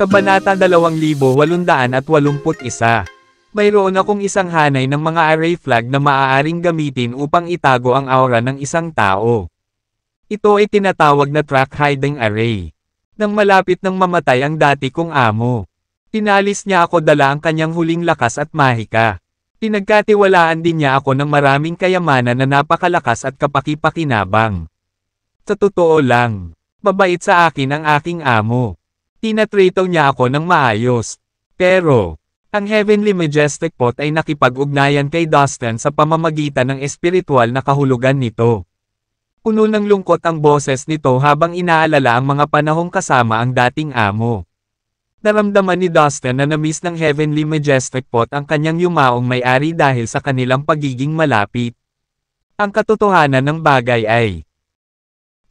Kabanata 2881 mayroon akong isang hanay ng mga array flag na maaaring gamitin upang itago ang aura ng isang tao. Ito ay tinatawag na track hiding array. Nang malapit ng mamatay ang dati kong amo, pinalis niya ako dala ang kanyang huling lakas at mahika. Pinagkatiwalaan din niya ako ng maraming kayamanan na napakalakas at kapaki-pakinabang. Sa totoo lang, mabait sa akin ang aking amo. Tinatrato niya ako ng maayos. Pero, ang Heavenly Majestic Pot ay nakipag-ugnayan kay Dustin sa pamamagitan ng espiritual na kahulugan nito. Puno ng lungkot ang boses nito habang inaalala ang mga panahong kasama ang dating amo. Naramdaman ni Dustin na namiss ng Heavenly Majestic Pot ang kanyang yumaong may-ari dahil sa kanilang pagiging malapit. Ang katotohanan ng bagay ay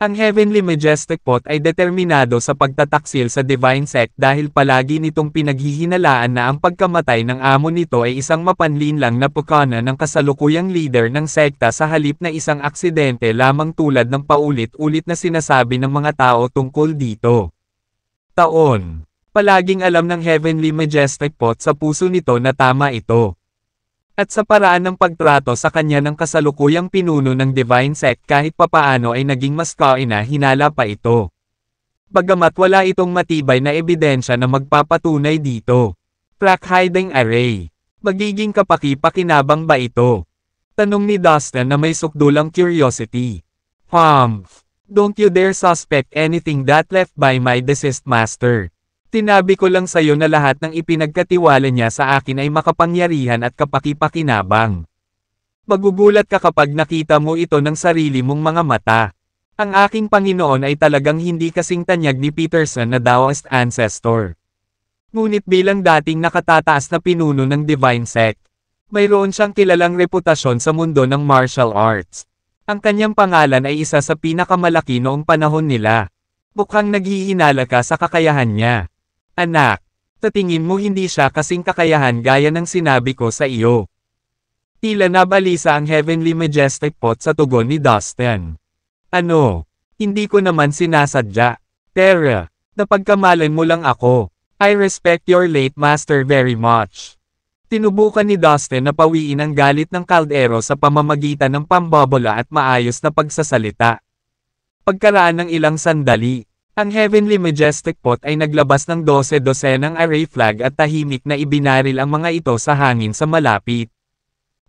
Ang Heavenly Majestic Pot ay determinado sa pagtataksil sa Divine Sect dahil palagi nitong pinaghihinalaan na ang pagkamatay ng amo nito ay isang mapanlinlang na pukana ng kasalukuyang leader ng sekta sa halip na isang aksidente lamang tulad ng paulit-ulit na sinasabi ng mga tao tungkol dito. Taon palaging alam ng Heavenly Majestic Pot sa puso nito na tama ito. At sa paraan ng pagtrato sa kanya ng kasalukuyang pinuno ng Divine Sect kahit papaano ay naging mas kaina hinala pa ito. Bagamat wala itong matibay na ebidensya na magpapatunay dito. Track Hiding Array Magiging kapaki-pakinabang ba ito? Tanong ni Dustin na may sukdulang curiosity. Humph! Don't you dare suspect anything that left by my deceased master. Tinabi ko lang sa'yo na lahat ng ipinagkatiwala niya sa akin ay makapangyarihan at kapakipakinabang. Magugulat ka kapag nakita mo ito ng sarili mong mga mata. Ang aking Panginoon ay talagang hindi kasing tanyag ni Peterson na Taoist ancestor. Ngunit bilang dating nakatataas na pinuno ng Divine Sect, mayroon siyang kilalang reputasyon sa mundo ng martial arts. Ang kanyang pangalan ay isa sa pinakamalaki noong panahon nila. Mukhang naghihinala ka sa kakayahan niya. Anak, tatingin mo hindi siya kasing kakayahan gaya ng sinabi ko sa iyo. Tila nabalisa ang Heavenly Majestic Pot sa tugon ni Dustin. Ano? Hindi ko naman sinasadya. Tara, napagkamalan mo lang ako. I respect your late master very much. Tinubukan ni Dustin na pawiin ang galit ng Caldero sa pamamagitan ng pambobola at maayos na pagsasalita. Pagkaraan ng ilang sandali, ang Heavenly Majestic Pot ay naglabas ng 12-dosenang array flag at tahimik na ibinaril ang mga ito sa hangin sa malapit.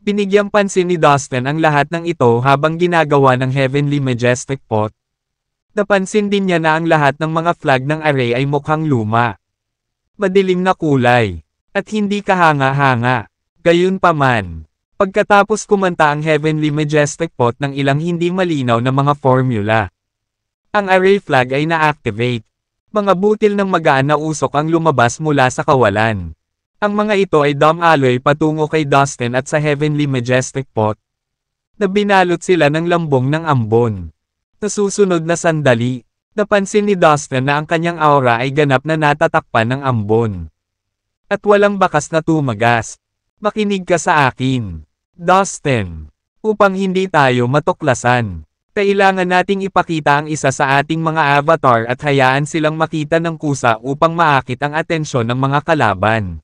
Binigyang pansin ni Dustin ang lahat ng ito habang ginagawa ng Heavenly Majestic Pot. Napansin din niya na ang lahat ng mga flag ng array ay mukhang luma. Madilim na kulay. At hindi kahanga-hanga. Gayunpaman, pagkatapos kumanta ang Heavenly Majestic Pot ng ilang hindi malinaw na mga formula. Ang array flag ay na-activate. Mga butil ng magaan na usok ang lumabas mula sa kawalan. Ang mga ito ay dumb alloy patungo kay Dustin at sa Heavenly Majestic Pot. Nabinalot sila ng lambong ng ambon. Nasusunod na sandali, napansin ni Dustin na ang kanyang aura ay ganap na natatakpan ng ambon. At walang bakas na tumagas. Makinig ka sa akin, Dustin, upang hindi tayo matuklasan. Kailangan nating ipakita ang isa sa ating mga avatar at hayaan silang makita ng kusa upang maakit ang atensyon ng mga kalaban.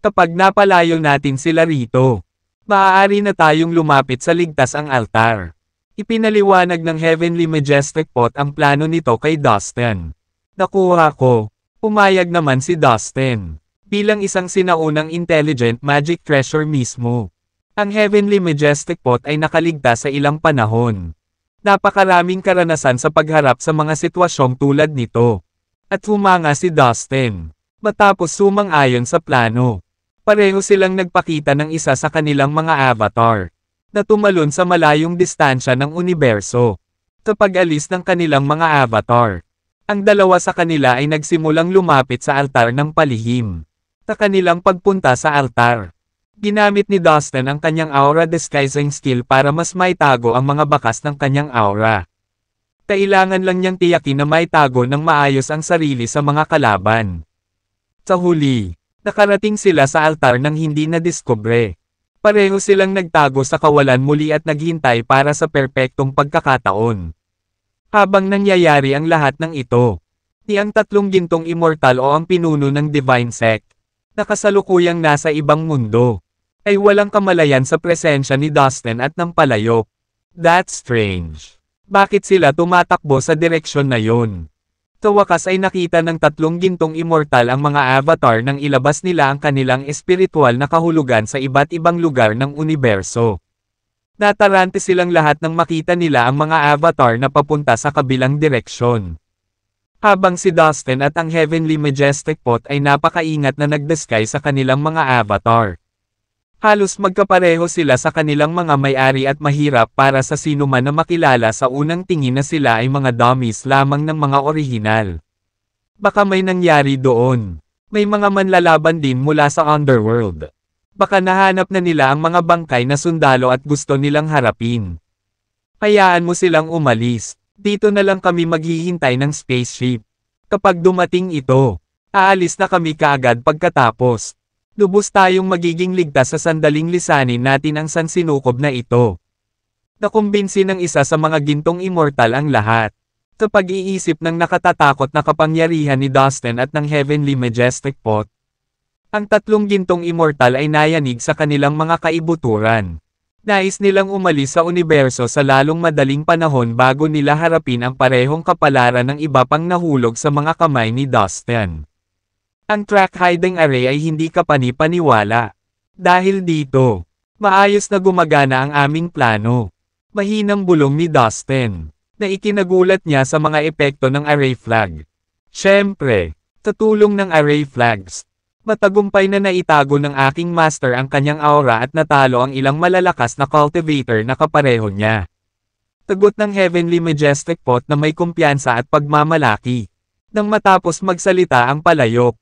Kapag napalayo natin sila rito, maaari na tayong lumapit sa ligtas ang altar. Ipinaliwanag ng Heavenly Majestic Pot ang plano nito kay Dustin. Nakuha ko. umayag naman si Dustin bilang isang sinaunang intelligent magic treasure mismo. Ang Heavenly Majestic Pot ay nakaligtas sa ilang panahon. Napakaraming karanasan sa pagharap sa mga sitwasyong tulad nito. At humanga si Dustin. Matapos sumang-ayon sa plano. Pareho silang nagpakita ng isa sa kanilang mga avatar. Na tumalon sa malayong distansya ng universo. Sa pag-alis ng kanilang mga avatar. Ang dalawa sa kanila ay nagsimulang lumapit sa altar ng palihim. Sa kanilang pagpunta sa altar. Ginamit ni Dustin ang kanyang aura disguising skill para mas maitago ang mga bakas ng kanyang aura. Kailangan lang niyang tiyakin na maitago ng maayos ang sarili sa mga kalaban. Sa huli, nakarating sila sa altar ng hindi na diskubre. Pareho silang nagtago sa kawalan muli at naghintay para sa perpektong pagkakataon. Habang nangyayari ang lahat ng ito, ni ang tatlong gintong immortal o ang pinuno ng divine sect, nakasalukuyang nasa ibang mundo ay walang kamalayan sa presensya ni Dustin at ng palayo. That's strange. Bakit sila tumatakbo sa direksyon na yun? Sa wakas ay nakita ng tatlong gintong immortal ang mga avatar nang ilabas nila ang kanilang espiritual na kahulugan sa iba't ibang lugar ng universo. Natarante silang lahat nang makita nila ang mga avatar na papunta sa kabilang direksyon. Habang si Dustin at ang Heavenly Majestic Pot ay napakaingat na nagdeskay sa kanilang mga avatar. Halos magkapareho sila sa kanilang mga may-ari at mahirap para sa sino man na makilala sa unang tingin na sila ay mga dummies lamang ng mga orihinal. Baka may nangyari doon. May mga manlalaban din mula sa underworld. Baka nahanap na nila ang mga bangkay na sundalo at gusto nilang harapin. Hayaan mo silang umalis. Dito na lang kami maghihintay ng spaceship. Kapag dumating ito, aalis na kami kaagad pagkatapos. Lubos tayong magiging ligtas sa sandaling lisanin natin ang sansinukob na ito. Nakumbinsi ng isa sa mga gintong immortal ang lahat. Sa pag-iisip ng nakatatakot na kapangyarihan ni Dustin at ng Heavenly Majestic Pot, ang tatlong gintong immortal ay nayanig sa kanilang mga kaibuturan. Nais nilang umalis sa universo sa lalong madaling panahon bago nila harapin ang parehong kapalaran ng iba pang nahulog sa mga kamay ni Dustin. Ang track hiding array ay hindi kapani-paniwala. Dahil dito, maayos na gumagana ang aming plano. Mahinang bulong ni Dustin, na ikinagulat niya sa mga epekto ng array flag. Siyempre, sa tulong ng array flags, matagumpay na naitago ng aking master ang kanyang aura at natalo ang ilang malalakas na cultivator na kapareho niya. Tagot ng Heavenly Majestic Pot na may kumpiyansa at pagmamalaki. Nang matapos magsalita ang palayok,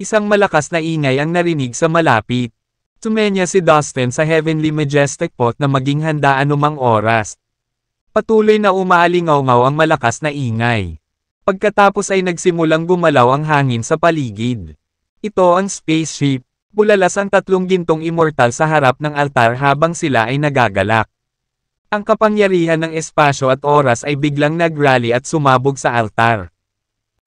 Isang malakas na ingay ang narinig sa malapit. Tumenya si Dustin sa Heavenly Majestic Pot na maging handa anumang oras. Patuloy na umaalingaw-ngaw ang malakas na ingay. Pagkatapos ay nagsimulang gumalaw ang hangin sa paligid. Ito ang spaceship. Bulalas ang tatlong gintong immortal sa harap ng altar habang sila ay nagagalak. Ang kapangyarihan ng espasyo at oras ay biglang nagrally at sumabog sa altar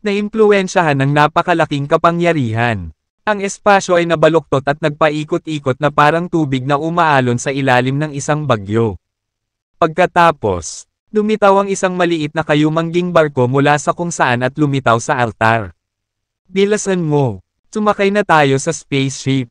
naimpluwensyahan ng napakalaking kapangyarihan. Ang espasyo ay nabaluktot at nagpaikot-ikot na parang tubig na umaalon sa ilalim ng isang bagyo. Pagkatapos, dumitaw ang isang maliit na kayumangging barko mula sa kung saan at lumitaw sa altar. Bilasan mo, sumakay na tayo sa spaceship.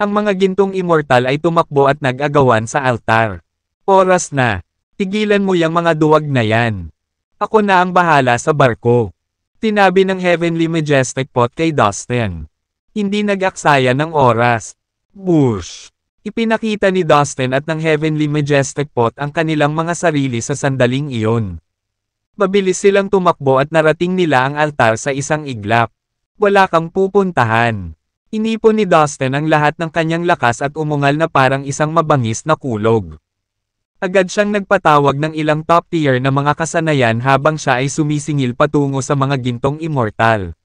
Ang mga gintong immortal ay tumakbo at nag-agawan sa altar. Oras na, tigilan mo yung mga duwag na yan. Ako na ang bahala sa barko. Tinabi ng Heavenly Majestic Pot kay Dustin. Hindi nag-aksaya ng oras. Bush! Ipinakita ni Dustin at ng Heavenly Majestic Pot ang kanilang mga sarili sa sandaling iyon. Mabilis silang tumakbo at narating nila ang altar sa isang iglap. Wala kang pupuntahan. Inipon ni Dustin ang lahat ng kanyang lakas at umungal na parang isang mabangis na kulog. Agad siyang nagpatawag ng ilang top tier na mga kasanayan habang siya ay sumisingil patungo sa mga gintong immortal.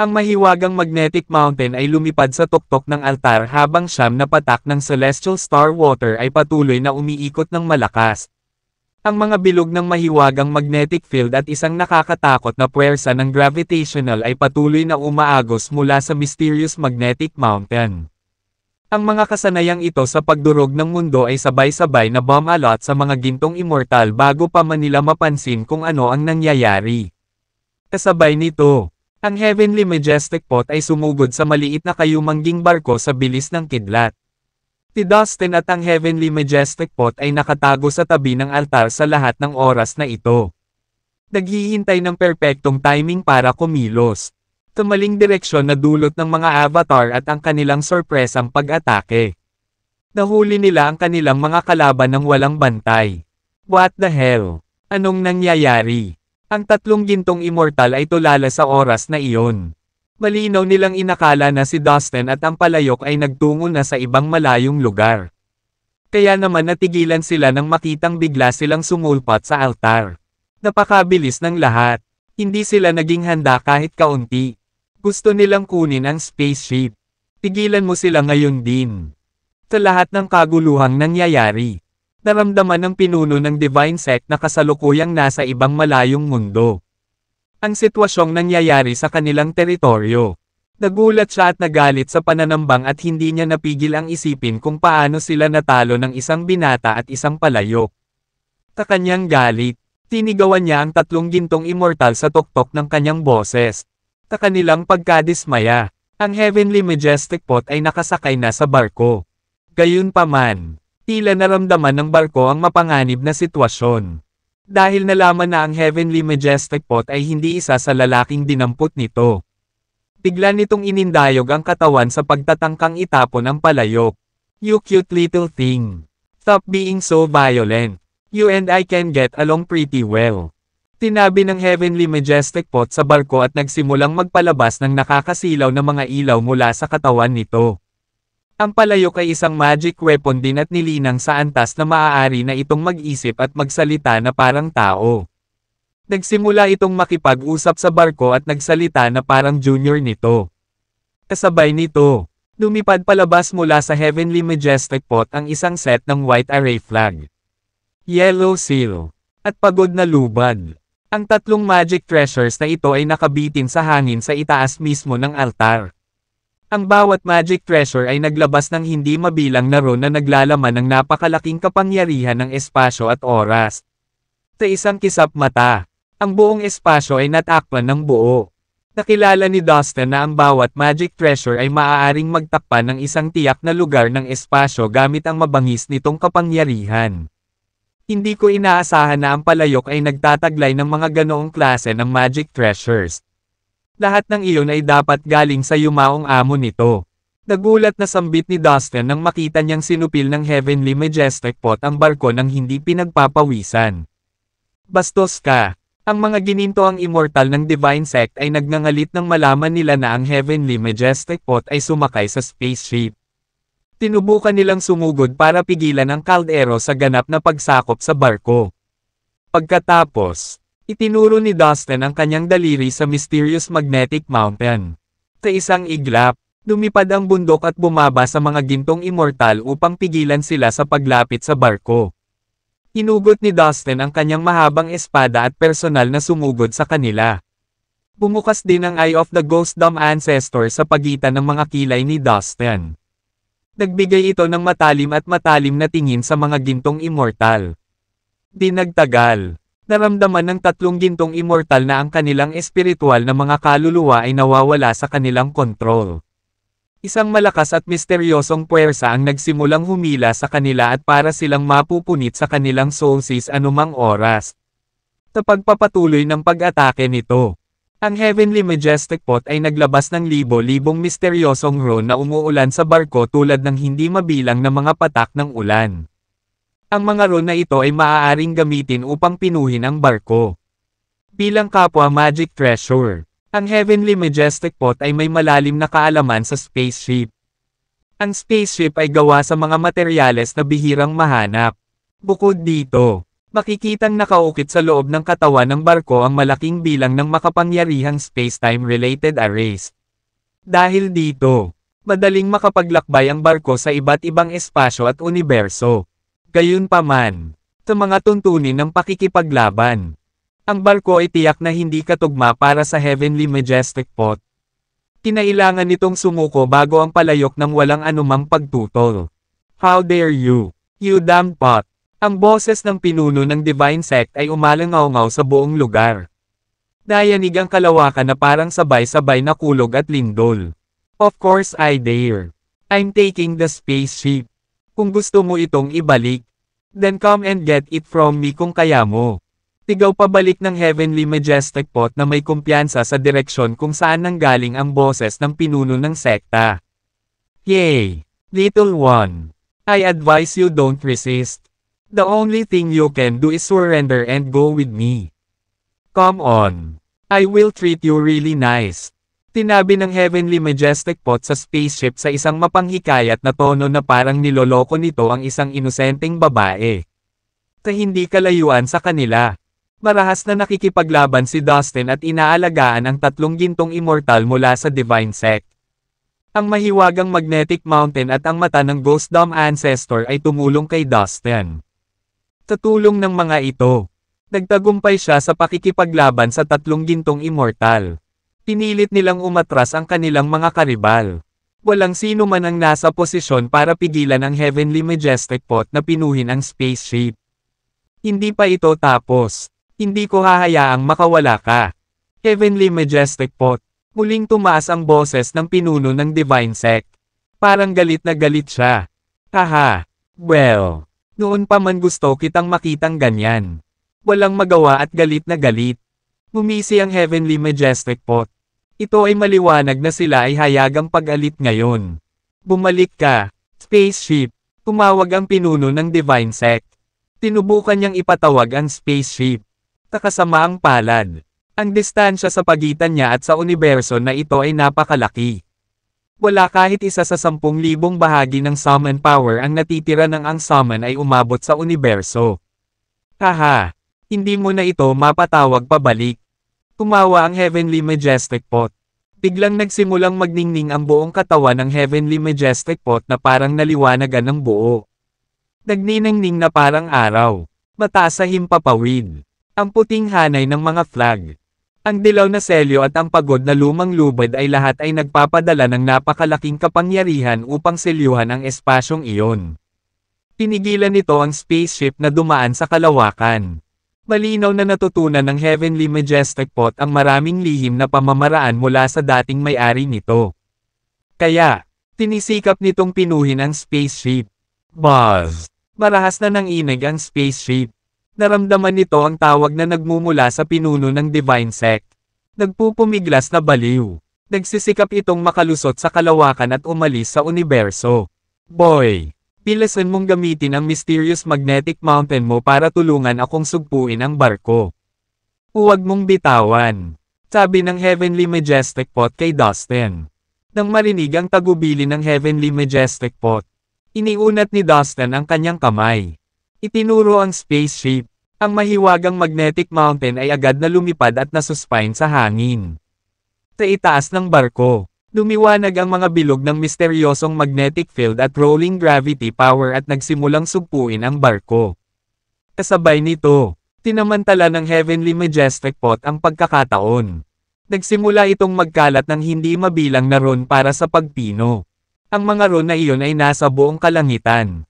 Ang mahiwagang magnetic mountain ay lumipad sa tuktok ng altar habang siyam na patak ng celestial star water ay patuloy na umiikot ng malakas. Ang mga bilog ng mahiwagang magnetic field at isang nakakatakot na puwersa ng gravitational ay patuloy na umaagos mula sa mysterious magnetic mountain. Ang mga kasanayang ito sa pagdurog ng mundo ay sabay-sabay na bomb alot sa mga gintong immortal bago pa man nila mapansin kung ano ang nangyayari. Kasabay nito, ang Heavenly Majestic Pot ay sumugod sa maliit na kayumangging barko sa bilis ng kidlat. Si Dustin at ang Heavenly Majestic Pot ay nakatago sa tabi ng altar sa lahat ng oras na ito. Naghihintay ng perpektong timing para kumilos. Tumaling direksyon na dulot ng mga avatar at ang kanilang sorpresang pag-atake. Nahuli nila ang kanilang mga kalaban ng walang bantay. What the hell? Anong nangyayari? Ang tatlong gintong immortal ay tulala sa oras na iyon. Malinaw nilang inakala na si Dustin at ang palayok ay nagtungo na sa ibang malayong lugar. Kaya naman natigilan sila nang makitang bigla silang sumulpat sa altar. Napakabilis ng lahat. Hindi sila naging handa kahit kaunti. Gusto nilang kunin ang spaceship. Tigilan mo sila ngayon din. Sa lahat ng kaguluhang nangyayari, naramdaman ng pinuno ng Divine Sect na kasalukuyang nasa ibang malayong mundo. Ang sitwasyong nangyayari sa kanilang teritoryo. Nagulat siya at nagalit sa pananambang at hindi niya napigil ang isipin kung paano sila natalo ng isang binata at isang palayok. Sa kanyang galit, tinigawan niya ang tatlong gintong immortal sa tuktok ng kanyang boses sa kanilang pagkadismaya. Ang Heavenly Majestic Pot ay nakasakay na sa barko. Gayunpaman, tila naramdaman ng barko ang mapanganib na sitwasyon. Dahil nalaman na ang Heavenly Majestic Pot ay hindi isa sa lalaking dinampot nito. Tigla nitong inindayog ang katawan sa pagtatangkang itapon ang palayok. You cute little thing. Stop being so violent. You and I can get along pretty well. Tinabi ng Heavenly Majestic Pot sa barko at nagsimulang magpalabas ng nakakasilaw na mga ilaw mula sa katawan nito. Ang palayok ay isang magic weapon din at nilinang sa antas na maaari na itong mag-isip at magsalita na parang tao. Nagsimula itong makipag-usap sa barko at nagsalita na parang junior nito. Kasabay nito, dumipad palabas mula sa Heavenly Majestic Pot ang isang set ng white array flag, yellow seal, at pagod na lubad. Ang tatlong magic treasures na ito ay nakabitin sa hangin sa itaas mismo ng altar. Ang bawat magic treasure ay naglabas ng hindi mabilang na rune na naglalaman ng napakalaking kapangyarihan ng espasyo at oras. Sa isang kisap mata, ang buong espasyo ay natakpan ng buo. Nakilala ni Dustin na ang bawat magic treasure ay maaaring magtakpan ng isang tiyak na lugar ng espasyo gamit ang mabangis nitong kapangyarihan. Hindi ko inaasahan na ang palayok ay nagtataglay ng mga ganoong klase ng magic treasures. Lahat ng iyon ay dapat galing sa yumaong amo nito. Nagulat na sambit ni Dustin nang makita niyang sinupil ng Heavenly Majestic Pot ang barko ng hindi pinagpapawisan. Bastos ka! Ang mga gininto ang immortal ng Divine Sect ay nagngangalit nang malaman nila na ang Heavenly Majestic Pot ay sumakay sa spaceship. Tinubukan nilang sumugod para pigilan ang kaldero sa ganap na pagsakop sa barko. Pagkatapos, itinuro ni Dustin ang kanyang daliri sa Mysterious Magnetic Mountain. Sa isang iglap, dumipad ang bundok at bumaba sa mga gintong immortal upang pigilan sila sa paglapit sa barko. Inugot ni Dustin ang kanyang mahabang espada at personal na sumugod sa kanila. Bumukas din ang Eye of the Ghost Dome Ancestor sa pagitan ng mga kilay ni Dustin. Nagbigay ito ng matalim at matalim na tingin sa mga gintong immortal. Dinagtagal. nagtagal, naramdaman ng tatlong gintong immortal na ang kanilang espiritual na mga kaluluwa ay nawawala sa kanilang kontrol. Isang malakas at misteryosong puwersa ang nagsimulang humila sa kanila at para silang mapupunit sa kanilang soulsis anumang oras. Sa pagpapatuloy ng pag-atake nito, ang Heavenly Majestic Pot ay naglabas ng libo-libong misteryosong rune na umuulan sa barko tulad ng hindi mabilang na mga patak ng ulan. Ang mga rune na ito ay maaaring gamitin upang pinuhin ang barko. Bilang kapwa Magic Treasure, ang Heavenly Majestic Pot ay may malalim na kaalaman sa spaceship. Ang spaceship ay gawa sa mga materyales na bihirang mahanap. Bukod dito, Makikitang nakaukit sa loob ng katawan ng barko ang malaking bilang ng makapangyarihang spacetime related arrays. Dahil dito, madaling makapaglakbay ang barko sa iba't ibang espasyo at universo. Gayunpaman, sa mga tuntunin ng pakikipaglaban, ang barko ay tiyak na hindi katugma para sa Heavenly Majestic Pot. Kinailangan nitong sumuko bago ang palayok ng walang anumang pagtutol. How dare you, you damn pot! Ang boses ng pinuno ng Divine Sect ay umalangaw sa buong lugar. Dayanig ang kalawakan na parang sabay-sabay na kulog at lindol. Of course I dare. I'm taking the spaceship. Kung gusto mo itong ibalik, then come and get it from me kung kaya mo. Tigaw pabalik ng Heavenly Majestic Pot na may kumpiyansa sa direksyon kung saan nanggaling ang boses ng pinuno ng sekta. Yay! Little one. I advise you don't resist. The only thing you can do is surrender and go with me. Come on. I will treat you really nice. Tinabi ng Heavenly Majestic Pot sa spaceship sa isang mapanghikayat na tono na parang niloloko nito ang isang inosenteng babae. Sa hindi kalayuan sa kanila. Marahas na nakikipaglaban si Dustin at inaalagaan ang tatlong gintong immortal mula sa Divine Sect. Ang mahiwagang Magnetic Mountain at ang mata ng Ghost Dome Ancestor ay tumulong kay Dustin. Sa ng mga ito, nagtagumpay siya sa pakikipaglaban sa tatlong gintong immortal. Pinilit nilang umatras ang kanilang mga karibal. Walang sino man ang nasa posisyon para pigilan ang Heavenly Majestic Pot na pinuhin ang spaceship. Hindi pa ito tapos. Hindi ko hahayaang makawala ka. Heavenly Majestic Pot. Muling tumaas ang boses ng pinuno ng Divine Sect. Parang galit na galit siya. Haha. Well. Noon pa man gusto kitang makitang ganyan. Walang magawa at galit na galit. Ngumisi ang Heavenly Majestic Pot. Ito ay maliwanag na sila ay hayagang pag-alit ngayon. Bumalik ka, spaceship. Tumawag ang pinuno ng Divine Sect. Tinubukan niyang ipatawag ang spaceship. Takasama ang palad. Ang distansya sa pagitan niya at sa universo na ito ay napakalaki wala kahit isa sa 10,000 bahagi ng summon power ang natitira ng ang summon ay umabot sa universo. Haha! Hindi mo na ito mapatawag pabalik. Tumawa ang Heavenly Majestic Pot. Biglang nagsimulang magningning ang buong katawan ng Heavenly Majestic Pot na parang naliwanagan ng buo. Nagniningning na parang araw. Mataas sa himpapawid. Ang puting hanay ng mga flag. Ang dilaw na selyo at ang pagod na lumang lubid ay lahat ay nagpapadala ng napakalaking kapangyarihan upang selyuhan ang espasyong iyon. Pinigilan nito ang spaceship na dumaan sa kalawakan. Malinaw na natutunan ng Heavenly Majestic Pot ang maraming lihim na pamamaraan mula sa dating may-ari nito. Kaya, tinisikap nitong pinuhin ang spaceship. Buzz! Marahas na ng inig ang spaceship. Naramdaman nito ang tawag na nagmumula sa pinuno ng Divine Sect. Nagpupumiglas na baliw. Nagsisikap itong makalusot sa kalawakan at umalis sa universo. Boy! Pilasan mong gamitin ang mysterious magnetic mountain mo para tulungan akong sugpuin ang barko. Huwag mong bitawan. Sabi ng Heavenly Majestic Pot kay Dustin. Nang marinig ang tagubili ng Heavenly Majestic Pot, iniunat ni Dustin ang kanyang kamay. Itinuro ang spaceship. Ang mahiwagang magnetic mountain ay agad na lumipad at nasuspine sa hangin. Sa itaas ng barko, dumiwanag ang mga bilog ng misteryosong magnetic field at rolling gravity power at nagsimulang sumpuin ang barko. Kasabay nito, tinamantala ng Heavenly Majestic Pot ang pagkakataon. Nagsimula itong magkalat ng hindi mabilang na ron para sa pagpino. Ang mga ron na iyon ay nasa buong kalangitan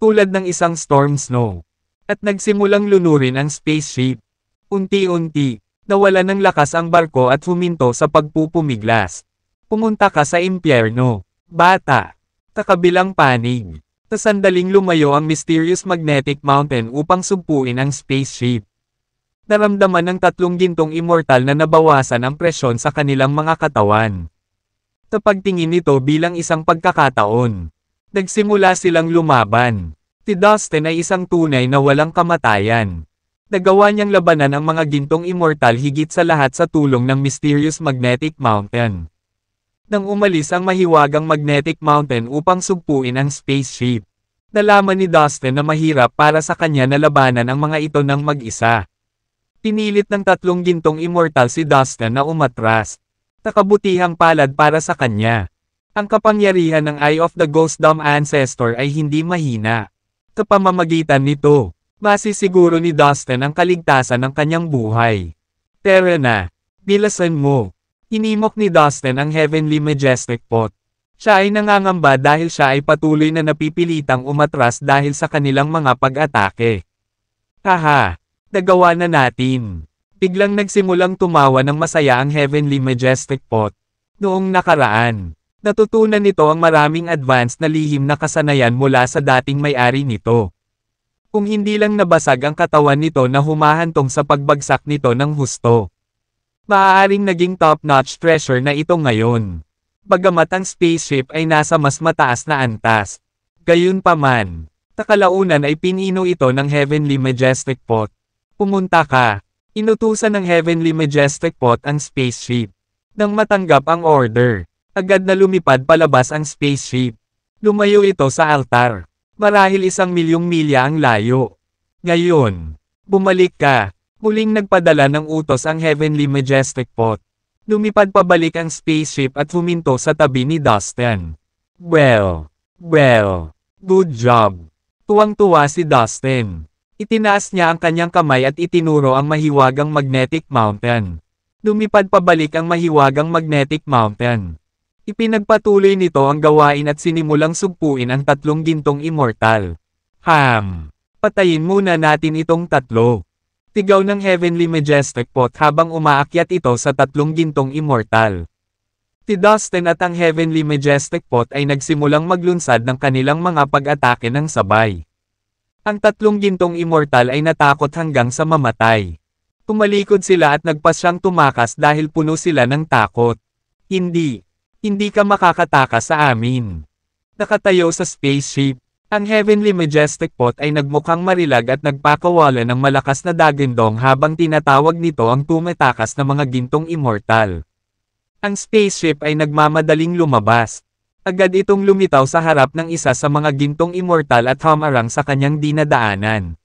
tulad ng isang storm snow. At nagsimulang lunurin ang spaceship. Unti-unti, nawala ng lakas ang barko at huminto sa pagpupumiglas. Pumunta ka sa impyerno, bata. Takabilang panig. Sa sandaling lumayo ang mysterious magnetic mountain upang sumpuin ang spaceship. Naramdaman ng tatlong gintong immortal na nabawasan ang presyon sa kanilang mga katawan. Sa pagtingin nito bilang isang pagkakataon. Nagsimula silang lumaban. Si Dustin ay isang tunay na walang kamatayan. Nagawa niyang labanan ang mga gintong immortal higit sa lahat sa tulong ng mysterious magnetic mountain. Nang umalis ang mahiwagang magnetic mountain upang sugpuin ang spaceship, nalaman ni Dustin na mahirap para sa kanya na labanan ang mga ito ng mag-isa. Pinilit ng tatlong gintong immortal si Dustin na umatras. Takabutihang palad para sa kanya. Ang kapangyarihan ng Eye of the Ghost Dome Ancestor ay hindi mahina. Kapamamagitan nito, masisiguro ni Dustin ang kaligtasan ng kanyang buhay. Tara na, bilasan mo. Inimok ni Dustin ang Heavenly Majestic Pot. Siya ay nangangamba dahil siya ay patuloy na napipilitang umatras dahil sa kanilang mga pag-atake. Haha, nagawa na natin. Biglang nagsimulang tumawa ng masaya ang Heavenly Majestic Pot. Noong nakaraan, Natutunan nito ang maraming advanced na lihim na kasanayan mula sa dating may-ari nito. Kung hindi lang nabasag ang katawan nito na humahantong sa pagbagsak nito ng husto. Maaaring naging top-notch treasure na ito ngayon. Bagamat ang spaceship ay nasa mas mataas na antas. Gayunpaman, takalaunan ay pinino ito ng Heavenly Majestic Pot. Pumunta ka. Inutusan ng Heavenly Majestic Pot ang spaceship. Nang matanggap ang order, Agad na lumipad palabas ang spaceship. Lumayo ito sa altar. Marahil isang milyong milya ang layo. Ngayon, bumalik ka. Muling nagpadala ng utos ang Heavenly Majestic Pot. Lumipad pabalik ang spaceship at huminto sa tabi ni Dustin. Well, well, good job. Tuwang-tuwa si Dustin. Itinaas niya ang kanyang kamay at itinuro ang mahiwagang magnetic mountain. Lumipad pabalik ang mahiwagang magnetic mountain. Ipinagpatuloy nito ang gawain at sinimulang sugpuin ang tatlong gintong immortal. Ham! Patayin muna natin itong tatlo. Tigaw ng Heavenly Majestic Pot habang umaakyat ito sa tatlong gintong immortal. Si Dustin at ang Heavenly Majestic Pot ay nagsimulang maglunsad ng kanilang mga pag-atake ng sabay. Ang tatlong gintong immortal ay natakot hanggang sa mamatay. Tumalikod sila at nagpasyang tumakas dahil puno sila ng takot. Hindi, hindi ka makakataka sa amin. Nakatayo sa spaceship, ang Heavenly Majestic Pot ay nagmukhang marilag at nagpakawala ng malakas na dagindong habang tinatawag nito ang tumatakas na mga gintong immortal. Ang spaceship ay nagmamadaling lumabas. Agad itong lumitaw sa harap ng isa sa mga gintong immortal at hamarang sa kanyang dinadaanan.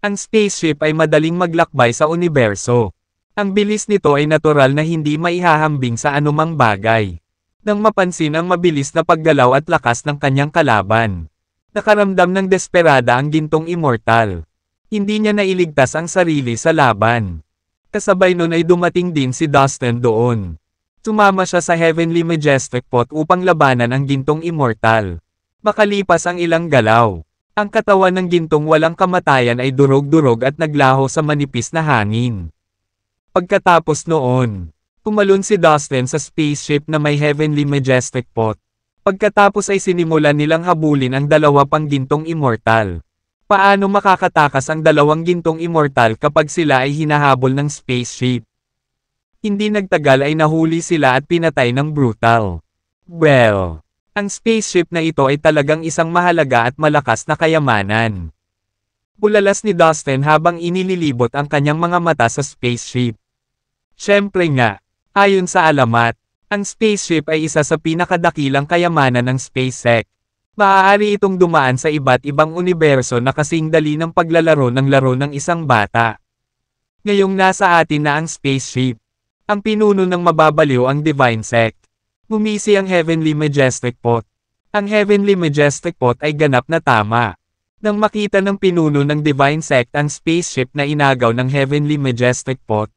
Ang spaceship ay madaling maglakbay sa universo. Ang bilis nito ay natural na hindi maihahambing sa anumang bagay nang mapansin ang mabilis na paggalaw at lakas ng kanyang kalaban. Nakaramdam ng desperada ang gintong immortal. Hindi niya nailigtas ang sarili sa laban. Kasabay nun ay dumating din si Dustin doon. Tumama siya sa Heavenly Majestic Pot upang labanan ang gintong immortal. Makalipas ang ilang galaw, ang katawan ng gintong walang kamatayan ay durog-durog at naglaho sa manipis na hangin. Pagkatapos noon, Tumalon si Dustin sa spaceship na may Heavenly Majestic Pot. Pagkatapos ay sinimulan nilang habulin ang dalawa pang gintong immortal. Paano makakatakas ang dalawang gintong immortal kapag sila ay hinahabol ng spaceship? Hindi nagtagal ay nahuli sila at pinatay ng brutal. Well, ang spaceship na ito ay talagang isang mahalaga at malakas na kayamanan. Bulalas ni Dustin habang inililibot ang kanyang mga mata sa spaceship. Siyempre nga, Ayon sa alamat, ang spaceship ay isa sa pinakadakilang kayamanan ng SpaceX. Maaari itong dumaan sa iba't ibang universo na kasingdali ng paglalaro ng laro ng isang bata. Ngayong nasa atin na ang spaceship. Ang pinuno ng mababaliw ang Divine Sect. Mumisi ang Heavenly Majestic Pot. Ang Heavenly Majestic Pot ay ganap na tama. Nang makita ng pinuno ng Divine Sect ang spaceship na inagaw ng Heavenly Majestic Pot,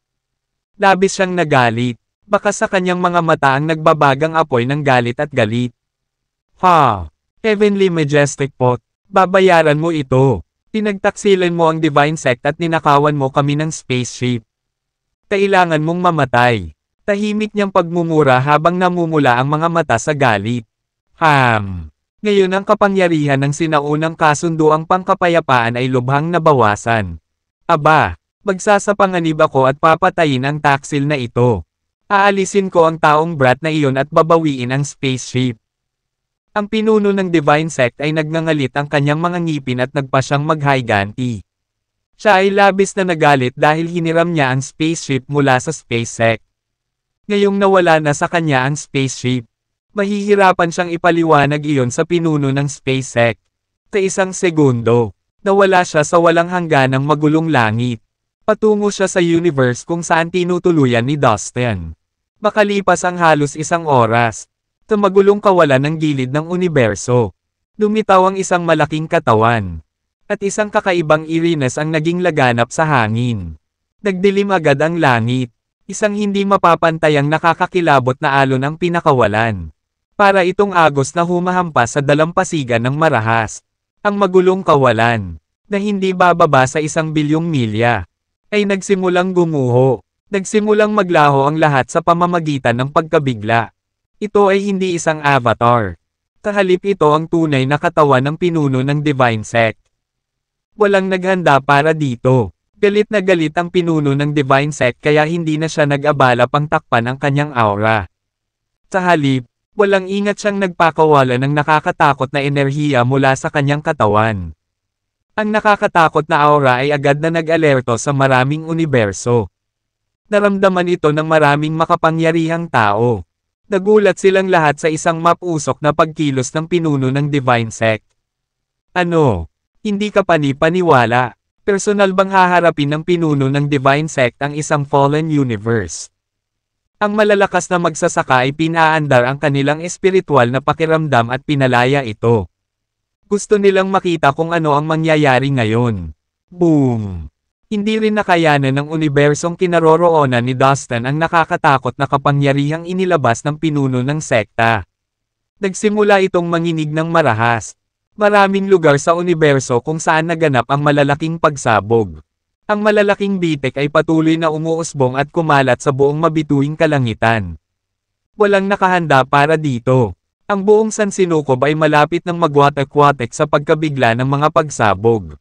labis siyang nagalit. Baka sa kanyang mga mata ang nagbabagang apoy ng galit at galit. Ha! Heavenly Majestic Pot, babayaran mo ito. Pinagtaksilan mo ang Divine Sect at ninakawan mo kami ng spaceship. Kailangan mong mamatay. Tahimik niyang pagmumura habang namumula ang mga mata sa galit. Ham! Ngayon ang kapangyarihan ng sinaunang kasundo ang pangkapayapaan ay lubhang nabawasan. Aba! Magsasapanganib ako at papatayin ang taksil na ito. Aalisin ko ang taong brat na iyon at babawiin ang spaceship. Ang pinuno ng Divine Sect ay nagngangalit ang kanyang mga ngipin at nagpa siyang maghayganti. Siya ay labis na nagalit dahil hiniram niya ang spaceship mula sa Space Sect. Ngayong nawala na sa kanya ang spaceship, mahihirapan siyang ipaliwanag iyon sa pinuno ng Space Sect. Sa isang segundo, nawala siya sa walang hangganang magulong langit. Patungo siya sa universe kung saan tinutuluyan ni Dustin. Makalipas ang halos isang oras, tumagulong kawalan ng gilid ng universo. Dumitaw ang isang malaking katawan. At isang kakaibang irines ang naging laganap sa hangin. Nagdilim agad ang langit. Isang hindi mapapantayang nakakakilabot na alon ang pinakawalan. Para itong agos na humahampas sa dalampasigan ng marahas. Ang magulong kawalan. Na hindi bababa sa isang bilyong milya ay nagsimulang gumuho. Nagsimulang maglaho ang lahat sa pamamagitan ng pagkabigla. Ito ay hindi isang avatar. Kahalip ito ang tunay na katawan ng pinuno ng Divine Sect. Walang naghanda para dito. Galit na galit ang pinuno ng Divine Sect kaya hindi na siya nag-abala pang takpan ang kanyang aura. Sa halip, walang ingat siyang nagpakawala ng nakakatakot na enerhiya mula sa kanyang katawan. Ang nakakatakot na aura ay agad na nag-alerto sa maraming universo. Naramdaman ito ng maraming makapangyarihang tao. Nagulat silang lahat sa isang mapusok na pagkilos ng pinuno ng Divine Sect. Ano? Hindi ka panipaniwala. Personal bang haharapin ng pinuno ng Divine Sect ang isang fallen universe? Ang malalakas na magsasaka ay pinaandar ang kanilang espiritual na pakiramdam at pinalaya ito. Gusto nilang makita kung ano ang mangyayari ngayon. Boom! Hindi rin nakayanan ng unibersong kinaroroonan ni Dustin ang nakakatakot na kapangyarihang inilabas ng pinuno ng sekta. Nagsimula itong manginig ng marahas. Maraming lugar sa universo kung saan naganap ang malalaking pagsabog. Ang malalaking bitek ay patuloy na umuusbong at kumalat sa buong mabituing kalangitan. Walang nakahanda para dito. Ang buong San Sinukob ay malapit ng magwatak-watak sa pagkabigla ng mga pagsabog.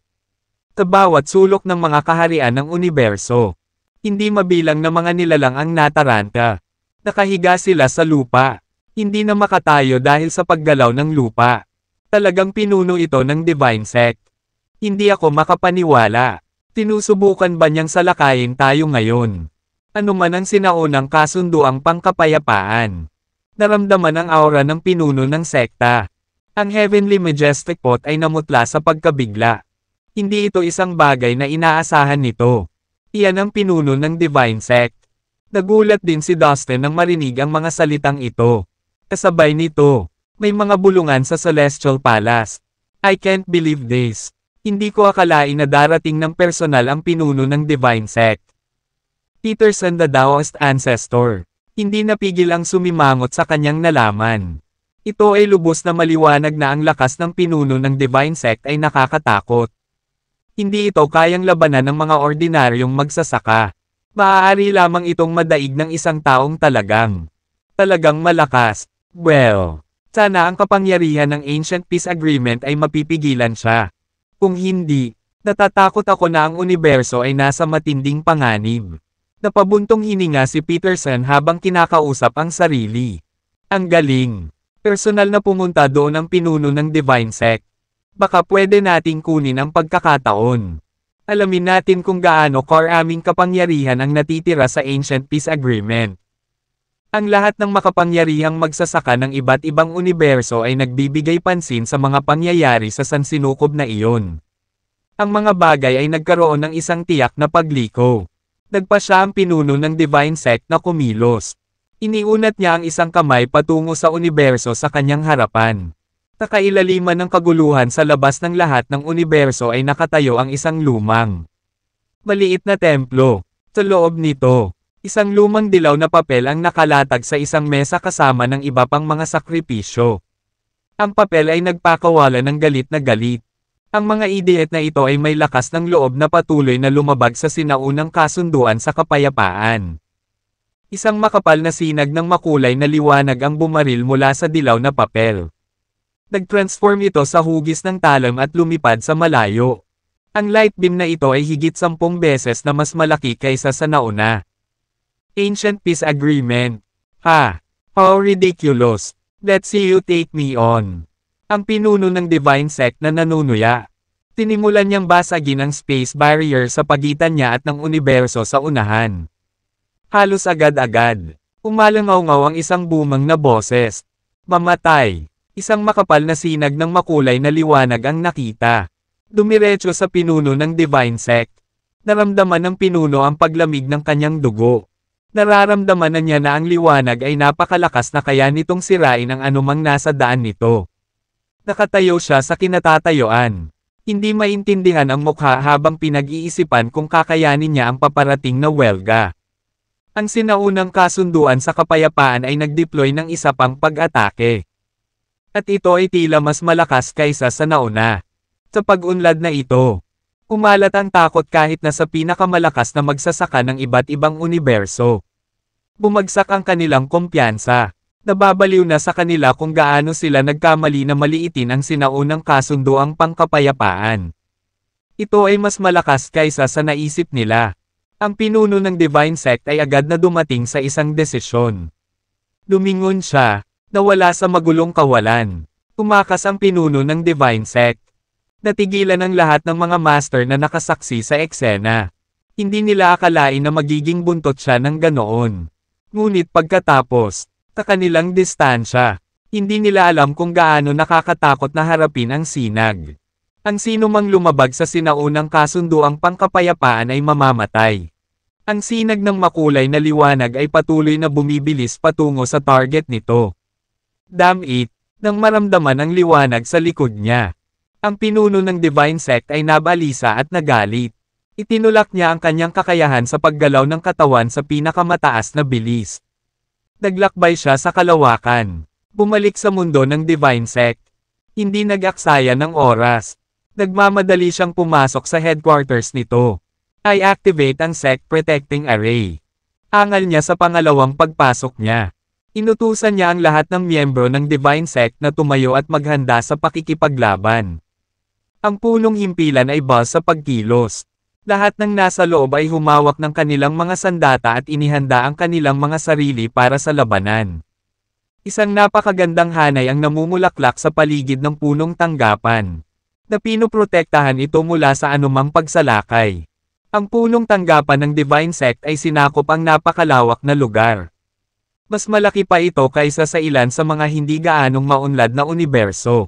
Sa bawat sulok ng mga kaharian ng universo. Hindi mabilang na mga nilalang ang nataranta. Nakahiga sila sa lupa. Hindi na makatayo dahil sa paggalaw ng lupa. Talagang pinuno ito ng divine sect. Hindi ako makapaniwala. Tinusubukan ba niyang salakayin tayo ngayon? Ano man ang sinaunang kasunduang pangkapayapaan naramdaman ang aura ng pinuno ng sekta. Ang Heavenly Majestic Pot ay namutla sa pagkabigla. Hindi ito isang bagay na inaasahan nito. Iyan ang pinuno ng Divine Sect. Nagulat din si Dustin nang marinig ang mga salitang ito. Kasabay nito, may mga bulungan sa Celestial Palace. I can't believe this. Hindi ko akalain na darating ng personal ang pinuno ng Divine Sect. Peterson the Taoist Ancestor hindi napigil ang sumimangot sa kanyang nalaman. Ito ay lubos na maliwanag na ang lakas ng pinuno ng Divine Sect ay nakakatakot. Hindi ito kayang labanan ng mga ordinaryong magsasaka. Maaari lamang itong madaig ng isang taong talagang, talagang malakas. Well, sana ang kapangyarihan ng Ancient Peace Agreement ay mapipigilan siya. Kung hindi, natatakot ako na ang universo ay nasa matinding panganib. Napabuntong hininga si Peterson habang kinakausap ang sarili. Ang galing! Personal na pumunta doon ang pinuno ng Divine Sect. Baka pwede nating kunin ang pagkakataon. Alamin natin kung gaano karaming kapangyarihan ang natitira sa Ancient Peace Agreement. Ang lahat ng makapangyarihang magsasaka ng iba't ibang universo ay nagbibigay pansin sa mga pangyayari sa sansinukob na iyon. Ang mga bagay ay nagkaroon ng isang tiyak na pagliko. Nagpa siya ang pinuno ng divine sect na kumilos. Iniunat niya ang isang kamay patungo sa universo sa kanyang harapan. Sa ng kaguluhan sa labas ng lahat ng universo ay nakatayo ang isang lumang. Maliit na templo. Sa loob nito, isang lumang dilaw na papel ang nakalatag sa isang mesa kasama ng iba pang mga sakripisyo. Ang papel ay nagpakawala ng galit na galit. Ang mga idiot na ito ay may lakas ng loob na patuloy na lumabag sa sinaunang kasunduan sa kapayapaan. Isang makapal na sinag ng makulay na liwanag ang bumaril mula sa dilaw na papel. Nag-transform ito sa hugis ng talam at lumipad sa malayo. Ang light beam na ito ay higit sampung beses na mas malaki kaysa sa nauna. Ancient Peace Agreement. Ha! Ah, how ridiculous! Let's see you take me on! Ang pinuno ng Divine Sect na nanunuya. Tinimulan niyang basagin ang space barrier sa pagitan niya at ng universo sa unahan. Halos agad-agad. Umalangaw-ngaw ang isang bumang na boses. Mamatay. Isang makapal na sinag ng makulay na liwanag ang nakita. Dumiretso sa pinuno ng Divine Sect. Naramdaman ng pinuno ang paglamig ng kanyang dugo. Nararamdaman na niya na ang liwanag ay napakalakas na kaya nitong sirain ang anumang nasa daan nito. Nakatayo siya sa kinatatayuan. Hindi maintindihan ang mukha habang pinag-iisipan kung kakayanin niya ang paparating na welga. Ang sinaunang kasunduan sa kapayapaan ay nagdeploy ng isa pang pag-atake. At ito ay tila mas malakas kaysa sa nauna. Sa pag-unlad na ito, umalat ang takot kahit na sa pinakamalakas na magsasaka ng iba't ibang universo. Bumagsak ang kanilang kumpiyansa nababaliw na sa kanila kung gaano sila nagkamali na maliitin ang sinaunang kasunduang pangkapayapaan. Ito ay mas malakas kaysa sa naisip nila. Ang pinuno ng Divine Sect ay agad na dumating sa isang desisyon. Dumingon siya, nawala sa magulong kawalan. Tumakas ang pinuno ng Divine Sect. Natigilan ang lahat ng mga master na nakasaksi sa eksena. Hindi nila akalain na magiging buntot siya ng ganoon. Ngunit pagkatapos, sa kanilang distansya. Hindi nila alam kung gaano nakakatakot na harapin ang sinag. Ang sino mang lumabag sa sinaunang kasunduang pangkapayapaan ay mamamatay. Ang sinag ng makulay na liwanag ay patuloy na bumibilis patungo sa target nito. Damn it! Nang maramdaman ang liwanag sa likod niya. Ang pinuno ng Divine Sect ay nabalisa at nagalit. Itinulak niya ang kanyang kakayahan sa paggalaw ng katawan sa pinakamataas na bilis. Naglakbay siya sa kalawakan. Bumalik sa mundo ng Divine Sect. Hindi nag-aksaya ng oras. Nagmamadali siyang pumasok sa headquarters nito. I activate ang Sect Protecting Array. Angal niya sa pangalawang pagpasok niya. Inutusan niya ang lahat ng miyembro ng Divine Sect na tumayo at maghanda sa pakikipaglaban. Ang punong himpilan ay buzz sa pagkilos. Lahat ng nasa loob ay humawak ng kanilang mga sandata at inihanda ang kanilang mga sarili para sa labanan. Isang napakagandang hanay ang namumulaklak sa paligid ng punong tanggapan. Na pinoprotektahan ito mula sa anumang pagsalakay. Ang punong tanggapan ng Divine Sect ay sinakop ang napakalawak na lugar. Mas malaki pa ito kaysa sa ilan sa mga hindi gaanong maunlad na universo.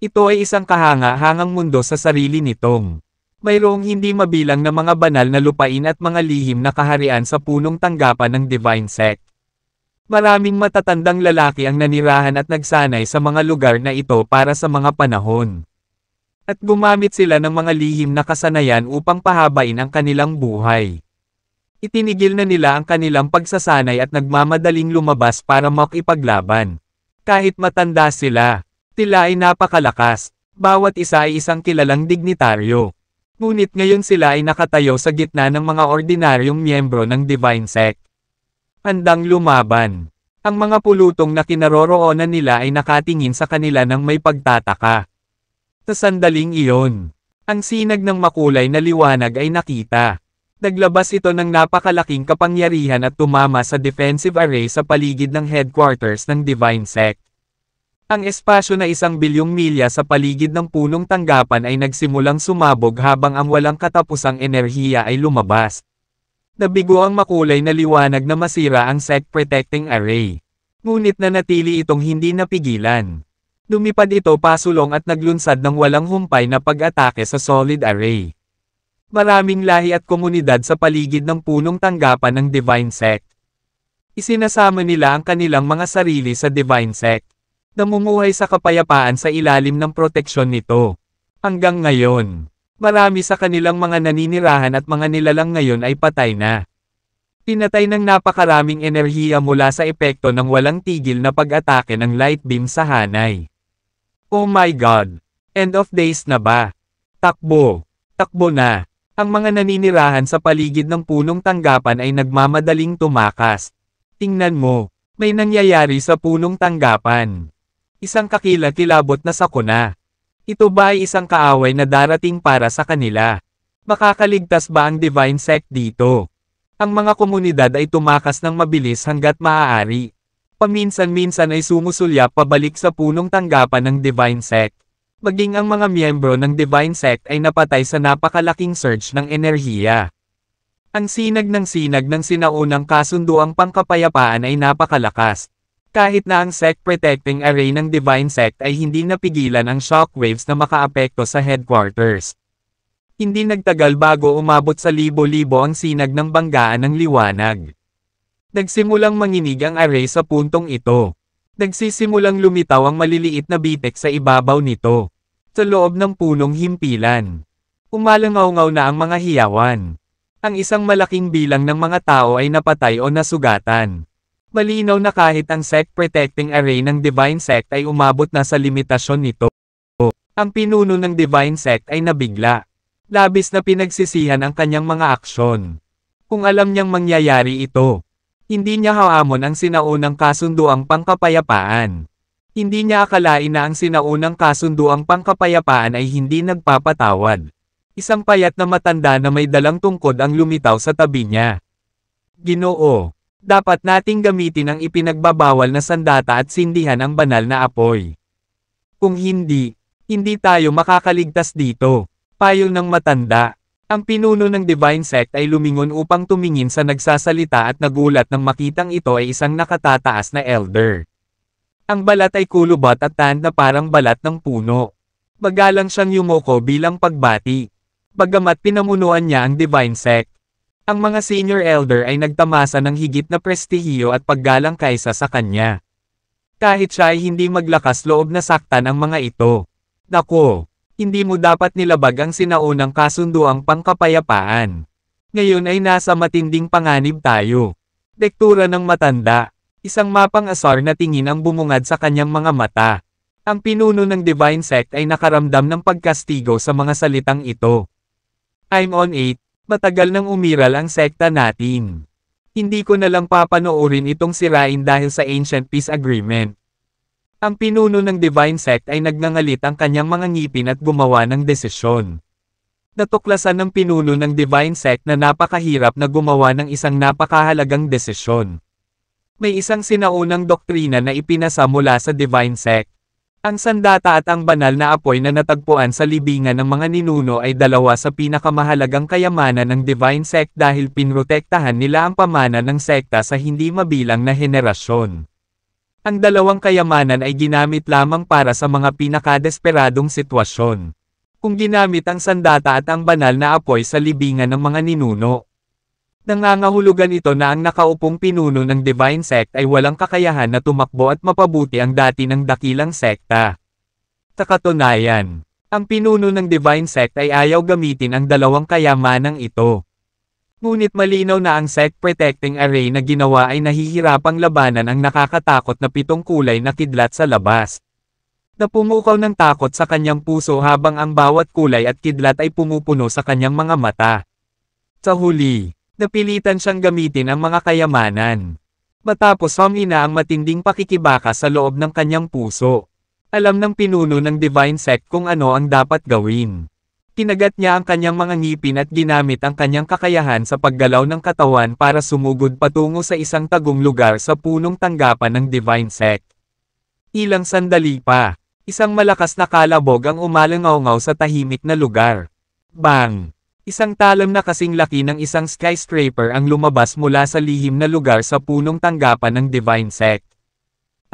Ito ay isang kahanga-hangang mundo sa sarili nitong mayroong hindi mabilang na mga banal na lupain at mga lihim na kaharian sa punong tanggapan ng Divine Sect. Maraming matatandang lalaki ang nanirahan at nagsanay sa mga lugar na ito para sa mga panahon. At gumamit sila ng mga lihim na kasanayan upang pahabain ang kanilang buhay. Itinigil na nila ang kanilang pagsasanay at nagmamadaling lumabas para makipaglaban. Kahit matanda sila, tila ay napakalakas, bawat isa ay isang kilalang dignitaryo. Ngunit ngayon sila ay nakatayo sa gitna ng mga ordinaryong miyembro ng Divine Sect. Handang lumaban. Ang mga pulutong na kinaroroonan nila ay nakatingin sa kanila ng may pagtataka. Sa sandaling iyon, ang sinag ng makulay na liwanag ay nakita. Naglabas ito ng napakalaking kapangyarihan at tumama sa defensive array sa paligid ng headquarters ng Divine Sect. Ang espasyo na isang bilyong milya sa paligid ng punong tanggapan ay nagsimulang sumabog habang ang walang katapusang enerhiya ay lumabas. Nabigo ang makulay na liwanag na masira ang Sec Protecting Array. Ngunit nanatili itong hindi napigilan. Dumipad ito pasulong at naglunsad ng walang humpay na pag-atake sa Solid Array. Maraming lahi at komunidad sa paligid ng punong tanggapan ng Divine Sect. Isinasama nila ang kanilang mga sarili sa Divine Sect namumuhay sa kapayapaan sa ilalim ng proteksyon nito. Hanggang ngayon, marami sa kanilang mga naninirahan at mga nilalang ngayon ay patay na. Pinatay ng napakaraming enerhiya mula sa epekto ng walang tigil na pag-atake ng light beam sa Hanay. Oh my God! End of days na ba? Takbo! Takbo na! Ang mga naninirahan sa paligid ng punong tanggapan ay nagmamadaling tumakas. Tingnan mo, may nangyayari sa punong tanggapan. Isang kakilat kilabot na sakuna. Ito ba ay isang kaaway na darating para sa kanila? Makakaligtas ba ang Divine Sect dito? Ang mga komunidad ay tumakas ng mabilis hanggat maaari. Paminsan-minsan ay sumusulya pabalik sa punong tanggapan ng Divine Sect. Maging ang mga miyembro ng Divine Sect ay napatay sa napakalaking surge ng enerhiya. Ang sinag ng sinag ng sinaunang kasunduang pangkapayapaan ay napakalakas. Kahit na ang sect protecting array ng Divine Sect ay hindi napigilan ang shockwaves na makaapekto sa headquarters. Hindi nagtagal bago umabot sa libo-libo ang sinag ng banggaan ng liwanag. Nagsimulang manginig ang array sa puntong ito. Nagsisimulang lumitaw ang maliliit na bitek sa ibabaw nito. Sa loob ng punong himpilan. Umalangaw-ngaw na ang mga hiyawan. Ang isang malaking bilang ng mga tao ay napatay o nasugatan. Malinaw na kahit ang sect protecting array ng Divine Sect ay umabot na sa limitasyon nito. Ang pinuno ng Divine Sect ay nabigla. Labis na pinagsisihan ang kanyang mga aksyon. Kung alam niyang mangyayari ito, hindi niya haamon ang sinaunang kasunduang pangkapayapaan. Hindi niya akalain na ang sinaunang kasunduang pangkapayapaan ay hindi nagpapatawad. Isang payat na matanda na may dalang tungkod ang lumitaw sa tabi niya. Ginoo. Dapat nating gamitin ang ipinagbabawal na sandata at sindihan ang banal na apoy. Kung hindi, hindi tayo makakaligtas dito. Payo ng matanda. Ang pinuno ng Divine Sect ay lumingon upang tumingin sa nagsasalita at nagulat nang makitang ito ay isang nakatataas na elder. Ang balat ay kulubot at tan na parang balat ng puno. Magalang siyang yumoko bilang pagbati. Bagamat pinamunuan niya ang Divine Sect, ang mga senior elder ay nagtamasa ng higit na prestihiyo at paggalang kaysa sa kanya. Kahit siya ay hindi maglakas loob na saktan ang mga ito. Dako, hindi mo dapat nilabag ang sinaunang kasunduang pangkapayapaan. Ngayon ay nasa matinding panganib tayo. Dektura ng matanda. Isang mapang asar na tingin ang bumungad sa kanyang mga mata. Ang pinuno ng Divine Sect ay nakaramdam ng pagkastigo sa mga salitang ito. I'm on 8, Matagal nang umiral ang sekta natin. Hindi ko na lang papanoorin itong sirain dahil sa Ancient Peace Agreement. Ang pinuno ng Divine Sect ay nagnangalit ang kanyang mga ngipin at gumawa ng desisyon. Natuklasan ng pinuno ng Divine Sect na napakahirap na gumawa ng isang napakahalagang desisyon. May isang sinaunang doktrina na ipinasa mula sa Divine Sect. Ang sandata at ang banal na apoy na natagpuan sa libingan ng mga ninuno ay dalawa sa pinakamahalagang kayamanan ng Divine Sect dahil pinrotektahan nila ang pamana ng sekta sa hindi mabilang na henerasyon. Ang dalawang kayamanan ay ginamit lamang para sa mga pinakadesperadong sitwasyon. Kung ginamit ang sandata at ang banal na apoy sa libingan ng mga ninuno, Nangangahulugan ito na ang nakaupong pinuno ng Divine Sect ay walang kakayahan na tumakbo at mapabuti ang dati ng dakilang sekta. Sa katunayan, ang pinuno ng Divine Sect ay ayaw gamitin ang dalawang kayamanang ito. Ngunit malinaw na ang Sect Protecting Array na ginawa ay nahihirapang labanan ang nakakatakot na pitong kulay na kidlat sa labas. Napumukaw ng takot sa kanyang puso habang ang bawat kulay at kidlat ay pumupuno sa kanyang mga mata. Sa huli, napilitan siyang gamitin ang mga kayamanan. Matapos humina ang matinding pakikibaka sa loob ng kanyang puso. Alam ng pinuno ng Divine Sect kung ano ang dapat gawin. Kinagat niya ang kanyang mga ngipin at ginamit ang kanyang kakayahan sa paggalaw ng katawan para sumugod patungo sa isang tagong lugar sa punong tanggapan ng Divine Sect. Ilang sandali pa, isang malakas na kalabog ang umalangaw sa tahimik na lugar. Bang! Isang talam na kasing laki ng isang skyscraper ang lumabas mula sa lihim na lugar sa punong tanggapan ng Divine Sect.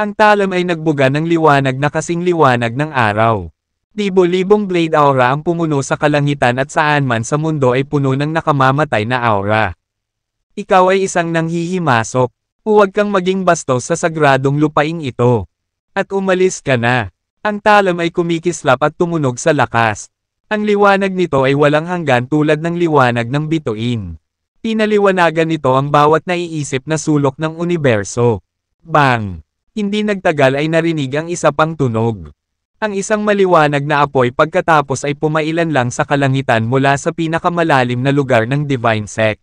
Ang talam ay nagbuga ng liwanag na kasing liwanag ng araw. Libo-libong blade aura ang pumuno sa kalangitan at saan man sa mundo ay puno ng nakamamatay na aura. Ikaw ay isang nanghihimasok. Huwag kang maging bastos sa sagradong lupaing ito. At umalis ka na. Ang talam ay kumikislap at tumunog sa lakas. Ang liwanag nito ay walang hanggan tulad ng liwanag ng bituin. Pinaliwanagan nito ang bawat naiisip na sulok ng universo. Bang! Hindi nagtagal ay narinig ang isa pang tunog. Ang isang maliwanag na apoy pagkatapos ay pumailan lang sa kalangitan mula sa pinakamalalim na lugar ng Divine Sect.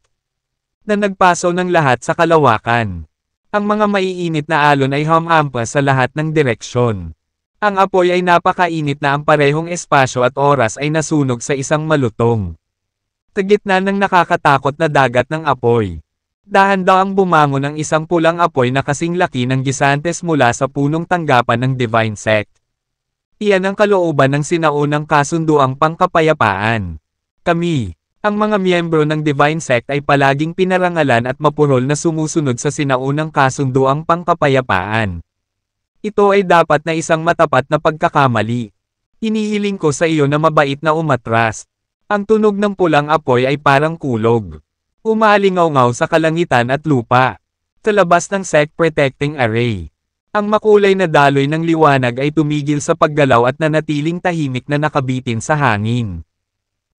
Na nagpaso ng lahat sa kalawakan. Ang mga maiinit na alon ay humampa sa lahat ng direksyon. Ang apoy ay napakainit na ang parehong espasyo at oras ay nasunog sa isang malutong. Tagitna ng nakakatakot na dagat ng apoy. dahan ang bumangon ng isang pulang apoy na kasing laki ng gisantes mula sa punong tanggapan ng Divine Sect. Iyan ang kalooban ng sinaunang kasunduang pangkapayapaan. Kami, ang mga miyembro ng Divine Sect ay palaging pinarangalan at mapurol na sumusunod sa sinaunang kasunduang pangkapayapaan, ito ay dapat na isang matapat na pagkakamali. Inihiling ko sa iyo na mabait na umatras. Ang tunog ng pulang apoy ay parang kulog. umaalingaw sa kalangitan at lupa. Sa labas ng SEC Protecting Array. Ang makulay na daloy ng liwanag ay tumigil sa paggalaw at nanatiling tahimik na nakabitin sa hangin.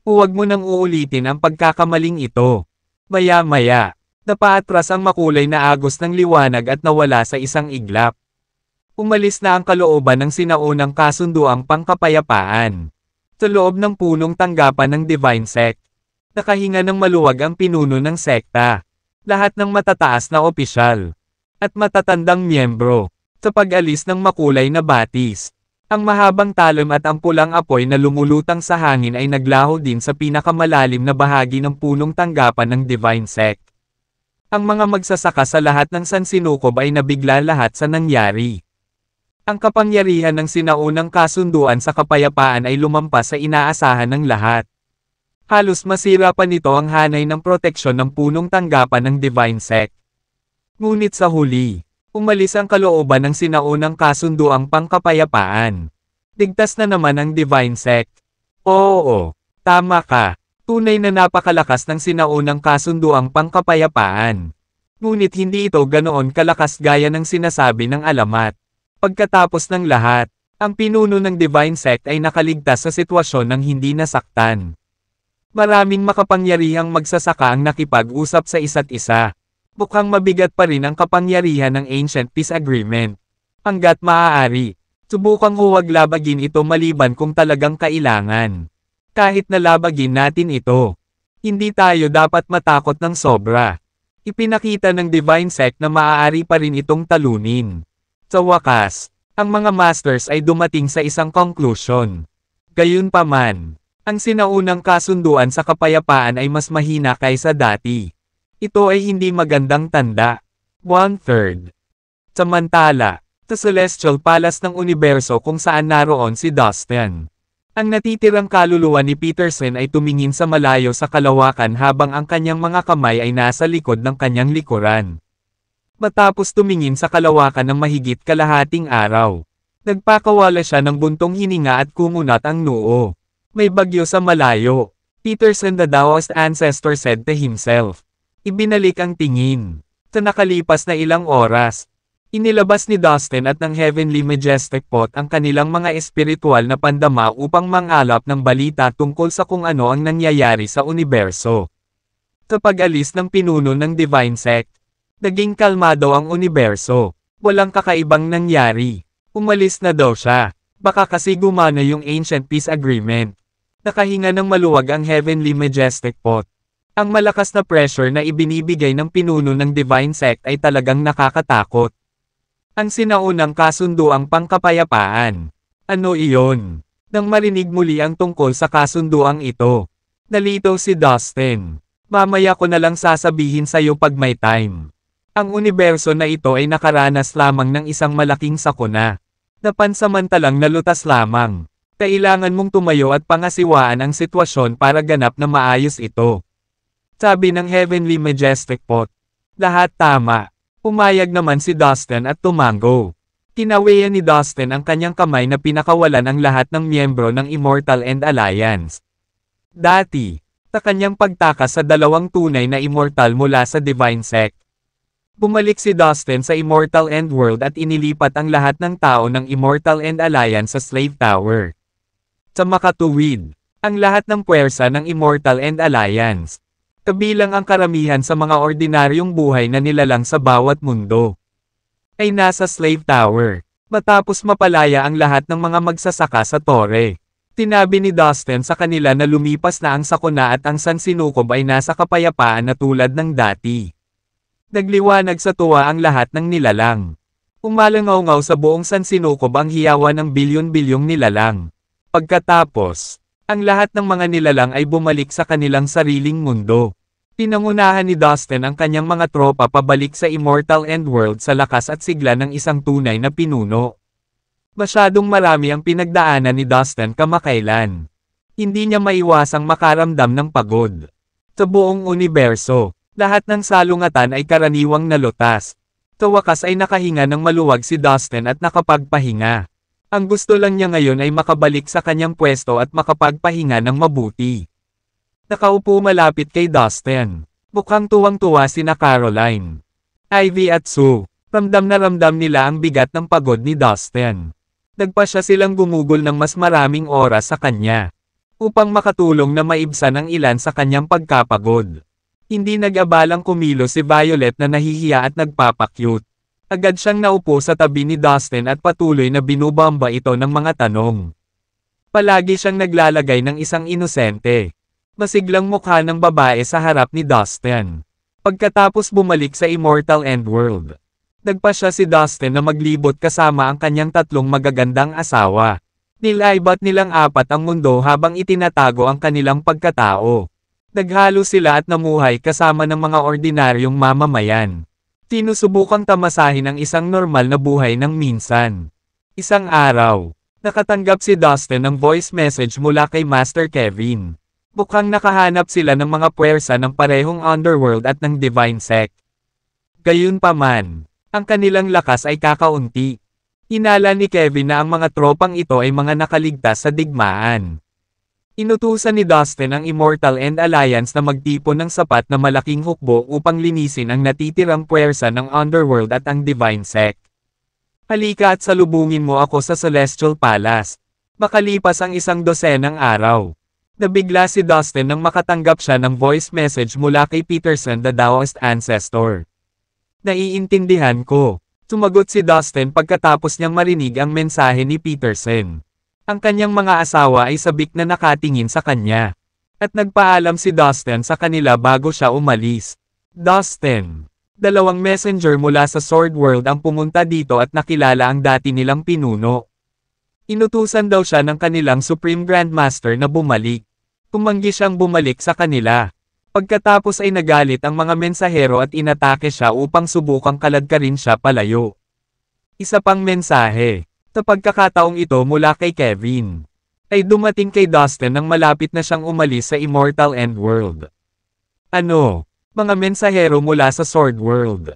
Huwag mo nang uulitin ang pagkakamaling ito. Maya-maya, napaatras ang makulay na agos ng liwanag at nawala sa isang iglap umalis na ang kalooban ng sinaunang kasunduang pangkapayapaan. Sa loob ng pulong tanggapan ng Divine Sect, nakahinga ng maluwag ang pinuno ng sekta, lahat ng matataas na opisyal, at matatandang miyembro, sa pag-alis ng makulay na batis. Ang mahabang talim at ang pulang apoy na lumulutang sa hangin ay naglaho din sa pinakamalalim na bahagi ng punong tanggapan ng Divine Sect. Ang mga magsasaka sa lahat ng sansinukob ay nabigla lahat sa nangyari. Ang kapangyarihan ng sinaunang kasunduan sa kapayapaan ay lumampas sa inaasahan ng lahat. Halos masira pa nito ang hanay ng proteksyon ng punong tanggapan ng Divine Sect. Ngunit sa huli, umalis ang kalooban ng sinaunang kasunduang pangkapayapaan. Digtas na naman ang Divine Sect. Oo, tama ka. Tunay na napakalakas ng sinaunang kasunduang pangkapayapaan. Ngunit hindi ito ganoon kalakas gaya ng sinasabi ng alamat. Pagkatapos ng lahat, ang pinuno ng Divine Sect ay nakaligtas sa sitwasyon ng hindi nasaktan. Maraming makapangyarihang magsasaka ang nakipag-usap sa isa't isa. Mukhang mabigat pa rin ang kapangyarihan ng Ancient Peace Agreement. Hanggat maaari, subukang huwag labagin ito maliban kung talagang kailangan. Kahit na labagin natin ito, hindi tayo dapat matakot ng sobra. Ipinakita ng Divine Sect na maaari pa rin itong talunin. Sa wakas, ang mga masters ay dumating sa isang conclusion. Gayunpaman, ang sinaunang kasunduan sa kapayapaan ay mas mahina kaysa dati. Ito ay hindi magandang tanda. One-third. Samantala, sa Celestial Palace ng Universo kung saan naroon si Dustin. Ang natitirang kaluluwa ni Peterson ay tumingin sa malayo sa kalawakan habang ang kanyang mga kamay ay nasa likod ng kanyang likuran. Matapos tumingin sa kalawakan ng mahigit kalahating araw. Nagpakawala siya ng buntong hininga at kumunat ang noo. May bagyo sa malayo. Peterson the Taoist ancestor said to himself. Ibinalik ang tingin. Sa nakalipas na ilang oras, inilabas ni Dustin at ng Heavenly Majestic Pot ang kanilang mga espiritual na pandama upang mangalap ng balita tungkol sa kung ano ang nangyayari sa universo. Sa pag-alis ng pinuno ng Divine Sect, Naging kalmado ang universo. Walang kakaibang nangyari. Umalis na daw siya. Baka kasi gumana yung Ancient Peace Agreement. Nakahinga ng maluwag ang Heavenly Majestic Pot. Ang malakas na pressure na ibinibigay ng pinuno ng Divine Sect ay talagang nakakatakot. Ang sinaunang kasundo ang pangkapayapaan. Ano iyon? Nang marinig muli ang tungkol sa kasunduang ito. Nalito si Dustin. Mamaya ko na lang sasabihin sa'yo pag may time. Ang universo na ito ay nakaranas lamang ng isang malaking sakuna. Napansamantalang nalutas lamang. Kailangan mong tumayo at pangasiwaan ang sitwasyon para ganap na maayos ito. Sabi ng Heavenly Majestic Pot. Lahat tama. Umayag naman si Dustin at tumango. Kinawian ni Dustin ang kanyang kamay na pinakawalan ang lahat ng miyembro ng Immortal and Alliance. Dati, sa kanyang pagtakas sa dalawang tunay na immortal mula sa Divine Sect, Bumalik si Dustin sa Immortal End World at inilipat ang lahat ng tao ng Immortal End Alliance sa Slave Tower. Sa makatuwid, ang lahat ng puwersa ng Immortal End Alliance. Kabilang ang karamihan sa mga ordinaryong buhay na nilalang sa bawat mundo. Ay nasa Slave Tower, matapos mapalaya ang lahat ng mga magsasaka sa tore. Tinabi ni Dustin sa kanila na lumipas na ang sakuna at ang sansinukob ay nasa kapayapaan na tulad ng dati. Nagliwanag sa tuwa ang lahat ng nilalang. Umalangaw-ngaw sa buong sansinukob ang hiyawan ng bilyon-bilyong nilalang. Pagkatapos, ang lahat ng mga nilalang ay bumalik sa kanilang sariling mundo. Pinangunahan ni Dustin ang kanyang mga tropa pabalik sa Immortal Endworld sa lakas at sigla ng isang tunay na pinuno. Masyadong marami ang pinagdaanan ni Dustin kamakailan. Hindi niya maiwasang makaramdam ng pagod. Sa buong universo, lahat ng salungatan ay karaniwang nalutas. Tawakas ay nakahinga ng maluwag si Dustin at nakapagpahinga. Ang gusto lang niya ngayon ay makabalik sa kanyang pwesto at makapagpahinga ng mabuti. Nakaupo malapit kay Dustin. Mukhang tuwang-tuwa si na Caroline. Ivy at Sue, ramdam na ramdam nila ang bigat ng pagod ni Dustin. Nagpa siya silang gumugol ng mas maraming oras sa kanya. Upang makatulong na maibsan ang ilan sa kanyang pagkapagod. Hindi nag-abalang kumilo si Violet na nahihiya at nagpapakyut. Agad siyang naupo sa tabi ni Dustin at patuloy na binubamba ito ng mga tanong. Palagi siyang naglalagay ng isang inosente. Masiglang mukha ng babae sa harap ni Dustin. Pagkatapos bumalik sa Immortal End World. Nagpa siya si Dustin na maglibot kasama ang kanyang tatlong magagandang asawa. Nilaibat nilang apat ang mundo habang itinatago ang kanilang pagkatao. Naghalo sila at namuhay kasama ng mga ordinaryong mamamayan. Tinusubukang tamasahin ang isang normal na buhay ng minsan. Isang araw, nakatanggap si Dustin ng voice message mula kay Master Kevin. Mukhang nakahanap sila ng mga puwersa ng parehong underworld at ng divine sect. Gayunpaman, ang kanilang lakas ay kakaunti. Inala ni Kevin na ang mga tropang ito ay mga nakaligtas sa digmaan. Inutusan ni Dustin ang Immortal and Alliance na magtipon ng sapat na malaking hukbo upang linisin ang natitirang puwersa ng Underworld at ang Divine Sect. Halika at salubungin mo ako sa Celestial Palace. Makalipas ang isang dosenang araw. Nabigla si Dustin nang makatanggap siya ng voice message mula kay Peterson the Taoist Ancestor. Naiintindihan ko. Sumagot si Dustin pagkatapos niyang marinig ang mensahe ni Peterson. Ang kanyang mga asawa ay sabik na nakatingin sa kanya. At nagpaalam si Dustin sa kanila bago siya umalis. Dustin. Dalawang messenger mula sa Sword World ang pumunta dito at nakilala ang dati nilang pinuno. Inutusan daw siya ng kanilang Supreme Grandmaster na bumalik. Tumanggi siyang bumalik sa kanila. Pagkatapos ay nagalit ang mga mensahero at inatake siya upang subukang kaladkarin siya palayo. Isa pang mensahe na pagkakataong ito mula kay Kevin. Ay dumating kay Dustin nang malapit na siyang umalis sa Immortal End World. Ano? Mga mensahero mula sa Sword World.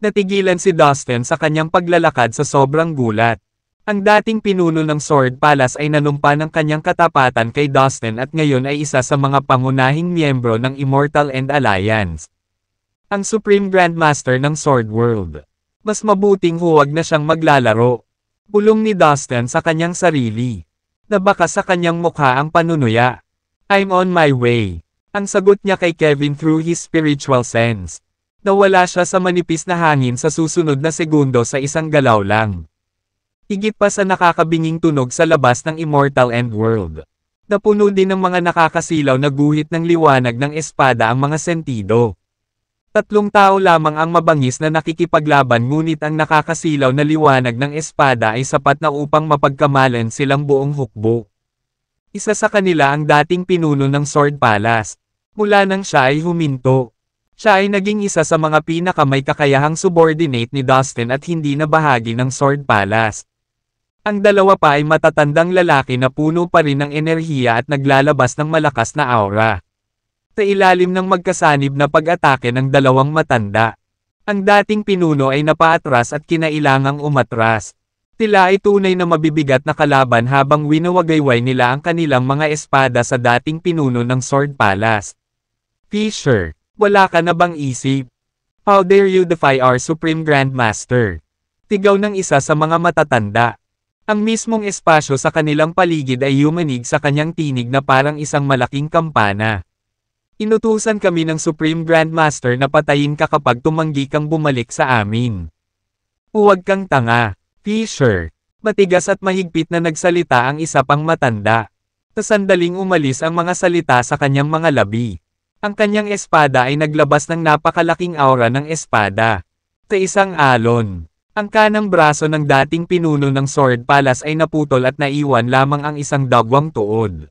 Natigilan si Dustin sa kanyang paglalakad sa sobrang gulat. Ang dating pinuno ng Sword Palace ay nanumpa ng kanyang katapatan kay Dustin at ngayon ay isa sa mga pangunahing miyembro ng Immortal End Alliance. Ang Supreme Grandmaster ng Sword World. Mas mabuting huwag na siyang maglalaro. Bulong ni Dustin sa kanyang sarili. Nabaka sa kanyang mukha ang panunuya. I'm on my way. Ang sagot niya kay Kevin through his spiritual sense. Nawala siya sa manipis na hangin sa susunod na segundo sa isang galaw lang. Higit pa sa nakakabinging tunog sa labas ng Immortal End World. Napuno din ng mga nakakasilaw na guhit ng liwanag ng espada ang mga sentido. Tatlong tao lamang ang mabangis na nakikipaglaban ngunit ang nakakasilaw na liwanag ng espada ay sapat na upang mapagkamalan silang buong hukbo. Isa sa kanila ang dating pinuno ng Sword Palace. Mula nang siya ay huminto. Siya ay naging isa sa mga pinakamay kakayahang subordinate ni Dustin at hindi na bahagi ng Sword Palace. Ang dalawa pa ay matatandang lalaki na puno pa rin ng enerhiya at naglalabas ng malakas na aura sa ilalim ng magkasanib na pag-atake ng dalawang matanda. Ang dating pinuno ay napaatras at kinailangang umatras. Tila ay tunay na mabibigat na kalaban habang winawagayway nila ang kanilang mga espada sa dating pinuno ng Sword Palace. Fisher, wala ka na bang isip? How dare you defy our Supreme Grandmaster? Tigaw ng isa sa mga matatanda. Ang mismong espasyo sa kanilang paligid ay yumanig sa kanyang tinig na parang isang malaking kampana. Inutusan kami ng Supreme Grandmaster na patayin ka kapag tumanggi kang bumalik sa amin. Huwag kang tanga, Fisher. Matigas at mahigpit na nagsalita ang isa pang matanda. Sa sandaling umalis ang mga salita sa kanyang mga labi. Ang kanyang espada ay naglabas ng napakalaking aura ng espada. Sa isang alon, ang kanang braso ng dating pinuno ng Sword Palace ay naputol at naiwan lamang ang isang dagwang tuod.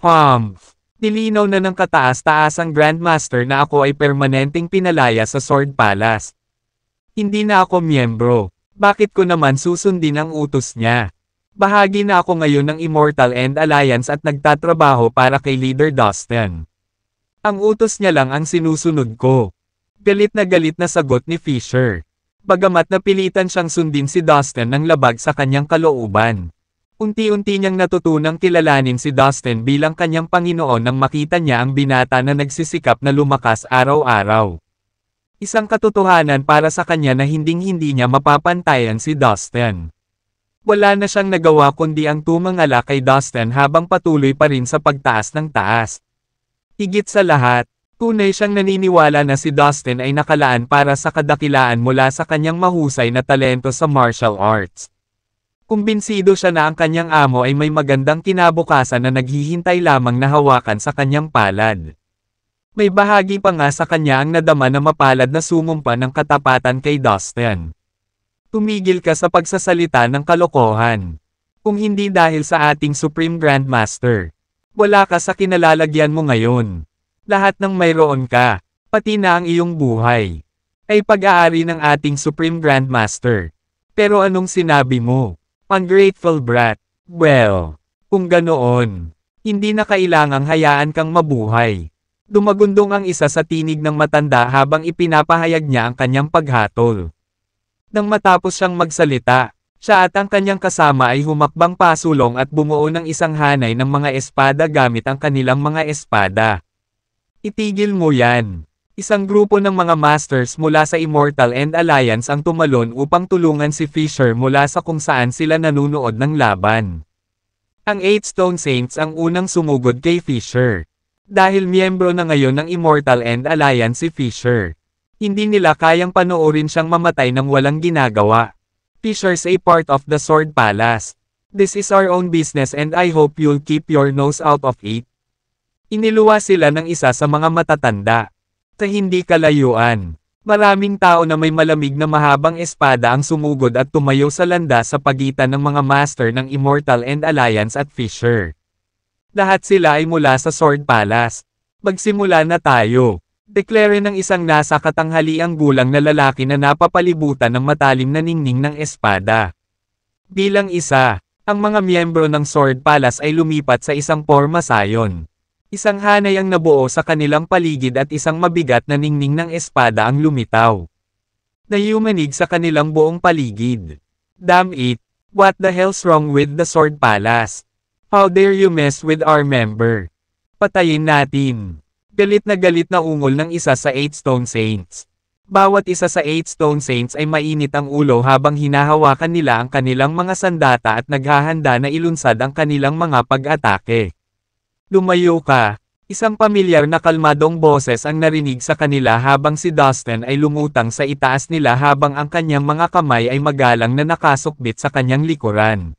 Humph! Nilinaw na ng kataas taasang Grandmaster na ako ay permanenteng pinalaya sa Sword Palace. Hindi na ako miyembro. Bakit ko naman susundin ang utos niya? Bahagi na ako ngayon ng Immortal End Alliance at nagtatrabaho para kay Leader Dustin. Ang utos niya lang ang sinusunod ko. Galit na galit na sagot ni Fisher. Bagamat napilitan siyang sundin si Dustin ng labag sa kanyang kalooban. Unti-unti niyang natutunang kilalanin si Dustin bilang kanyang Panginoon nang makita niya ang binata na nagsisikap na lumakas araw-araw. Isang katotohanan para sa kanya na hinding-hindi niya mapapantayan si Dustin. Wala na siyang nagawa kundi ang tumangala kay Dustin habang patuloy pa rin sa pagtaas ng taas. Higit sa lahat, tunay siyang naniniwala na si Dustin ay nakalaan para sa kadakilaan mula sa kanyang mahusay na talento sa martial arts. Kumbinsido siya na ang kanyang amo ay may magandang kinabukasan na naghihintay lamang na hawakan sa kanyang palad. May bahagi pa nga sa kanya ang nadama na mapalad na sumumpa ng katapatan kay Dustin. Tumigil ka sa pagsasalita ng kalokohan. Kung hindi dahil sa ating Supreme Grandmaster. Wala ka sa kinalalagyan mo ngayon. Lahat ng mayroon ka, pati na ang iyong buhay, ay pag-aari ng ating Supreme Grandmaster. Pero anong sinabi mo? Ungrateful brat. Well, kung ganoon, hindi na kailangang hayaan kang mabuhay. Dumagundong ang isa sa tinig ng matanda habang ipinapahayag niya ang kanyang paghatol. Nang matapos siyang magsalita, siya at ang kanyang kasama ay humakbang pasulong at bumuo ng isang hanay ng mga espada gamit ang kanilang mga espada. Itigil mo yan. Isang grupo ng mga masters mula sa Immortal and Alliance ang tumalon upang tulungan si Fisher mula sa kung saan sila nanunood ng laban. Ang Eight Stone Saints ang unang sumugod kay Fisher. Dahil miyembro na ngayon ng Immortal and Alliance si Fisher. Hindi nila kayang panoorin siyang mamatay ng walang ginagawa. Fisher's a part of the Sword Palace. This is our own business and I hope you'll keep your nose out of it. Iniluwa sila ng isa sa mga matatanda. Sa hindi kalayuan, maraming tao na may malamig na mahabang espada ang sumugod at tumayo sa landa sa pagitan ng mga master ng Immortal and Alliance at Fisher. Lahat sila ay mula sa Sword Palace. Magsimula na tayo. Deklare ng isang nasa katanghaliang gulang na lalaki na napapalibutan ng matalim na ningning ng espada. Bilang isa, ang mga miyembro ng Sword Palace ay lumipat sa isang porma sayon. Isang hanay ang nabuo sa kanilang paligid at isang mabigat na ningning ng espada ang lumitaw. Nayumanig sa kanilang buong paligid. Damn it! What the hell's wrong with the Sword Palace? How dare you mess with our member? Patayin natin! Galit na galit na ungol ng isa sa Eight Stone Saints. Bawat isa sa Eight Stone Saints ay mainit ang ulo habang hinahawakan nila ang kanilang mga sandata at naghahanda na ilunsad ang kanilang mga pag-atake. Lumayo ka. Isang pamilyar na kalmadong boses ang narinig sa kanila habang si Dustin ay lumutang sa itaas nila habang ang kanyang mga kamay ay magalang na nakasukbit sa kanyang likuran.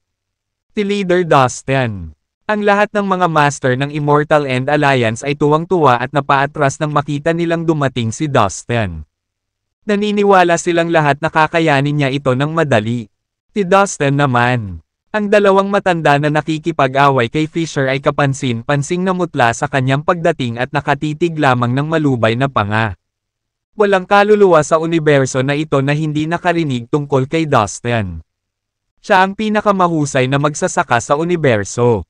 Si Leader Dustin. Ang lahat ng mga master ng Immortal End Alliance ay tuwang-tuwa at napaatras nang makita nilang dumating si Dustin. Naniniwala silang lahat na kakayanin niya ito ng madali. Ti Dustin naman. Ang dalawang matanda na nakikipag-away kay Fisher ay kapansin-pansing namutla sa kanyang pagdating at nakatitig lamang ng malubay na panga. Walang kaluluwa sa universo na ito na hindi nakarinig tungkol kay Dustin. Siya ang pinakamahusay na magsasaka sa universo.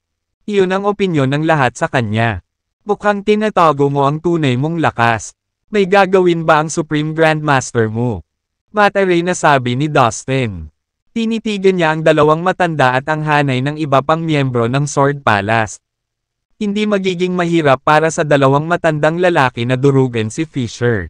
Iyon ang opinyon ng lahat sa kanya. Mukhang tinatago mo ang tunay mong lakas. May gagawin ba ang Supreme Grandmaster mo? Mataray na sabi ni Dustin. Tinitigan niya ang dalawang matanda at ang hanay ng iba pang miyembro ng Sword Palace. Hindi magiging mahirap para sa dalawang matandang lalaki na durugan si Fisher.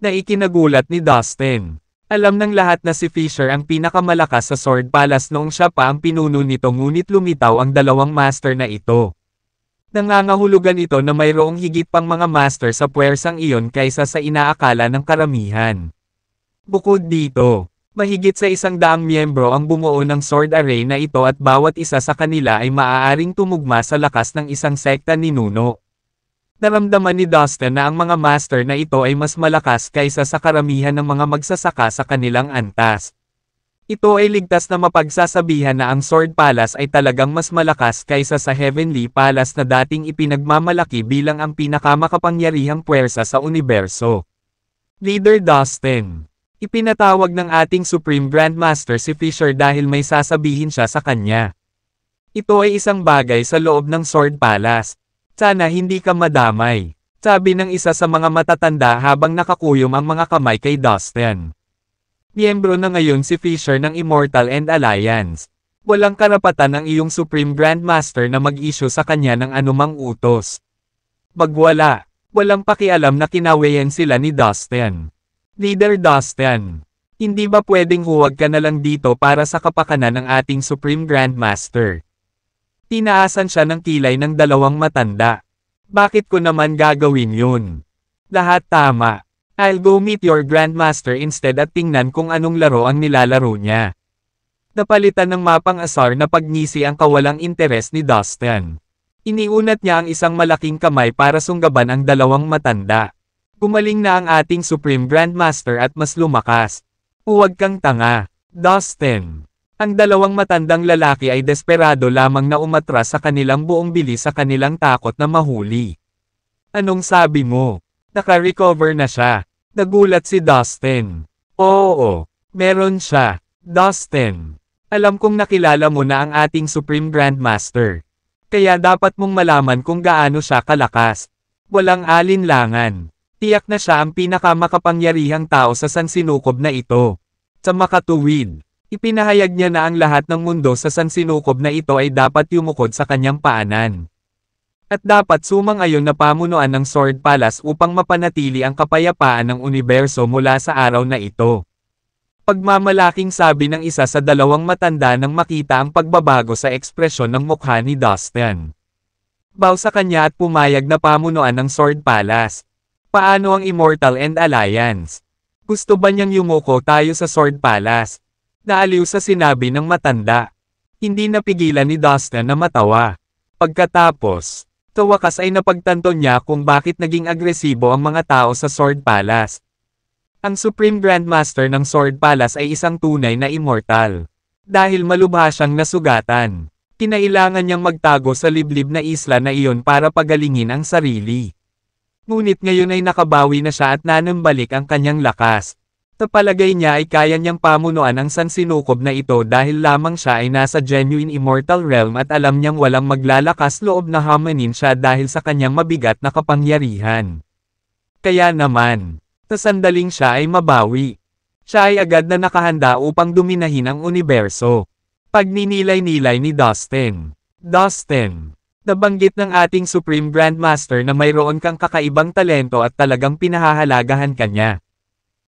Naikinagulat ni Dustin. Alam ng lahat na si Fisher ang pinakamalakas sa Sword Palace noong siya pa ang pinuno nito ngunit lumitaw ang dalawang master na ito. Nangangahulugan ito na mayroong higit pang mga master sa puwersang iyon kaysa sa inaakala ng karamihan. Bukod dito, Mahigit sa isang daang miyembro ang bumuo ng sword array na ito at bawat isa sa kanila ay maaaring tumugma sa lakas ng isang sekta ni Nuno. Naramdaman ni Dustin na ang mga master na ito ay mas malakas kaysa sa karamihan ng mga magsasaka sa kanilang antas. Ito ay ligtas na mapagsasabihan na ang Sword Palace ay talagang mas malakas kaysa sa Heavenly Palace na dating ipinagmamalaki bilang ang pinakamakapangyarihang puwersa sa universo. Leader Dustin Ipinatawag ng ating Supreme Grandmaster si Fisher dahil may sasabihin siya sa kanya. Ito ay isang bagay sa loob ng Sword Palace. Sana hindi ka madamay. Sabi ng isa sa mga matatanda habang nakakuyom ang mga kamay kay Dustin. Miyembro na ngayon si Fisher ng Immortal and Alliance. Walang karapatan ang iyong Supreme Grandmaster na mag-issue sa kanya ng anumang utos. Magwala. Walang pakialam na kinawayan sila ni Dustin. Leader Dustin, hindi ba pwedeng huwag ka na lang dito para sa kapakanan ng ating Supreme Grandmaster? Tinaasan siya ng kilay ng dalawang matanda. Bakit ko naman gagawin yun? Lahat tama. I'll go meet your Grandmaster instead at tingnan kung anong laro ang nilalaro niya. Napalitan ng mapang asar na pagngisi ang kawalang interes ni Dustin. Iniunat niya ang isang malaking kamay para sunggaban ang dalawang matanda. Kumaling na ang ating Supreme Grandmaster at mas lumakas. Huwag kang tanga. Dustin. Ang dalawang matandang lalaki ay desperado lamang na umatras sa kanilang buong bilis sa kanilang takot na mahuli. Anong sabi mo? Naka-recover na siya. Nagulat si Dustin. Oo, meron siya. Dustin. Alam kong nakilala mo na ang ating Supreme Grandmaster. Kaya dapat mong malaman kung gaano siya kalakas. Walang alinlangan. Tiyak na siya ang pinakamakapangyarihang tao sa sansinukob na ito. Sa makatuwid, ipinahayag niya na ang lahat ng mundo sa sansinukob na ito ay dapat yumukod sa kanyang paanan. At dapat sumang-ayon na pamunuan ng Sword Palace upang mapanatili ang kapayapaan ng universo mula sa araw na ito. Pagmamalaking sabi ng isa sa dalawang matanda nang makita ang pagbabago sa ekspresyon ng mukha ni Dustin. Bow sa kanya at pumayag na pamunuan ng Sword Palace, Paano ang Immortal and Alliance? Gusto ba niyang yumuko tayo sa Sword Palace? Naaliw sa sinabi ng matanda. Hindi napigilan ni Dustin na matawa. Pagkatapos, sa ay napagtanto niya kung bakit naging agresibo ang mga tao sa Sword Palace. Ang Supreme Grandmaster ng Sword Palace ay isang tunay na immortal. Dahil malubha siyang nasugatan, kinailangan niyang magtago sa liblib na isla na iyon para pagalingin ang sarili. Ngunit ngayon ay nakabawi na siya at nanambalik ang kanyang lakas. Sa palagay niya ay kaya niyang pamunuan ang sansinukob na ito dahil lamang siya ay nasa genuine immortal realm at alam niyang walang maglalakas loob na hamanin siya dahil sa kanyang mabigat na kapangyarihan. Kaya naman, sa sandaling siya ay mabawi. Siya ay agad na nakahanda upang duminahin ang universo. Pagninilay-nilay ni Dustin. Dustin, Nabanggit ng ating Supreme Grandmaster na mayroon kang kakaibang talento at talagang pinahahalagahan kanya.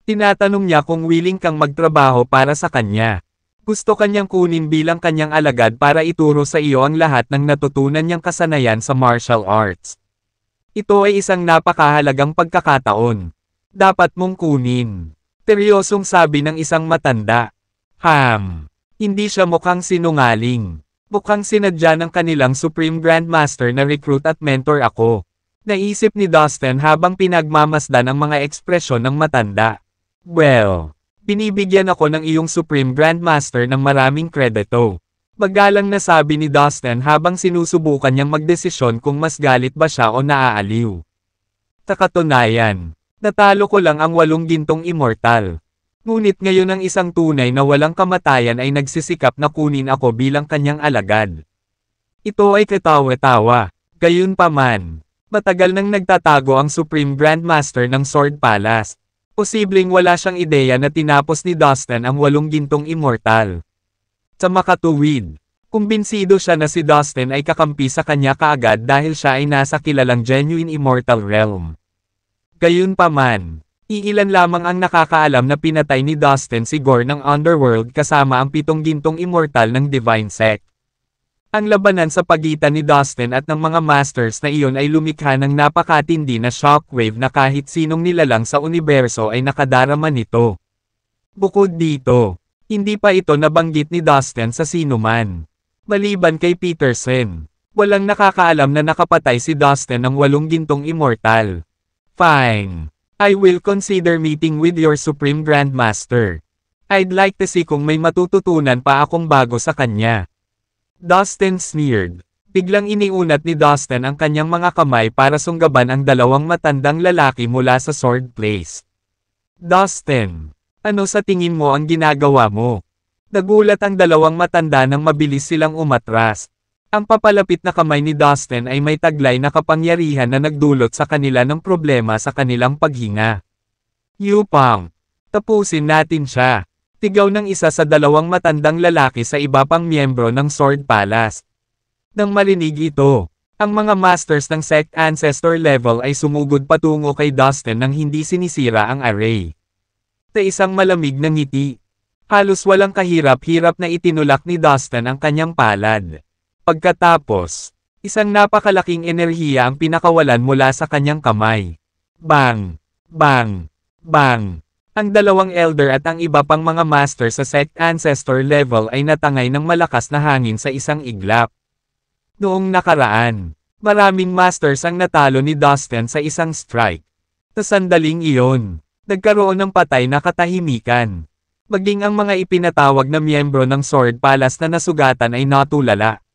Tinatanong niya kung willing kang magtrabaho para sa kanya. Gusto kanyang kunin bilang kanyang alagad para ituro sa iyo ang lahat ng natutunan niyang kasanayan sa martial arts. Ito ay isang napakahalagang pagkakataon. Dapat mong kunin. Teryosong sabi ng isang matanda. Ham. Hindi siya mukhang sinungaling. Bukang sinadya ng kanilang Supreme Grandmaster na recruit at mentor ako. Naisip ni Dustin habang pinagmamasdan ang mga ekspresyon ng matanda. Well, binibigyan ako ng iyong Supreme Grandmaster ng maraming kredito. Bagalang nasabi ni Dustin habang sinusubukan niyang magdesisyon kung mas galit ba siya o naaaliw. Takatunayan, natalo ko lang ang walong gintong immortal. Ngunit ngayon ang isang tunay na walang kamatayan ay nagsisikap na kunin ako bilang kanyang alagad. Ito ay katawa-tawa. Gayunpaman, matagal nang nagtatago ang Supreme Grandmaster ng Sword Palace. Posibleng wala siyang ideya na tinapos ni Dustin ang walong gintong immortal. Sa makatuwid, kumbinsido siya na si Dustin ay kakampi sa kanya kaagad dahil siya ay nasa kilalang genuine immortal realm. Gayunpaman, Iilan lamang ang nakakaalam na pinatay ni Dustin si Gore ng Underworld kasama ang pitong gintong immortal ng Divine Sect. Ang labanan sa pagitan ni Dustin at ng mga Masters na iyon ay lumikha ng napakatindi na shockwave na kahit sinong nilalang sa universo ay nakadarama nito. Bukod dito, hindi pa ito nabanggit ni Dustin sa sinuman. Maliban kay Peterson, walang nakakaalam na nakapatay si Dustin ng walong gintong immortal. Fine. I will consider meeting with your Supreme Grandmaster. I'd like to see kung may matututunan pa akong bago sa kanya. Dustin sneered. Biglang iniunat ni Dustin ang kanyang mga kamay para sunggaban ang dalawang matandang lalaki mula sa sword place. Dustin, ano sa tingin mo ang ginagawa mo? Nagulat ang dalawang matanda nang mabilis silang umatras, ang papalapit na kamay ni Dustin ay may taglay na kapangyarihan na nagdulot sa kanila ng problema sa kanilang paghinga. Yupang! Tapusin natin siya! Tigaw ng isa sa dalawang matandang lalaki sa iba pang miyembro ng Sword Palace. Nang marinig ito, ang mga masters ng sect ancestor level ay sumugod patungo kay Dustin nang hindi sinisira ang array. Sa isang malamig na ngiti, halos walang kahirap-hirap na itinulak ni Dustin ang kanyang palad. Pagkatapos, isang napakalaking enerhiya ang pinakawalan mula sa kanyang kamay. Bang! Bang! Bang! Ang dalawang elder at ang iba pang mga master sa sect ancestor level ay natangay ng malakas na hangin sa isang iglap. Noong nakaraan, maraming masters ang natalo ni Dustin sa isang strike. Sa sandaling iyon, nagkaroon ng patay na katahimikan. Maging ang mga ipinatawag na miyembro ng Sword Palace na nasugatan ay natulala.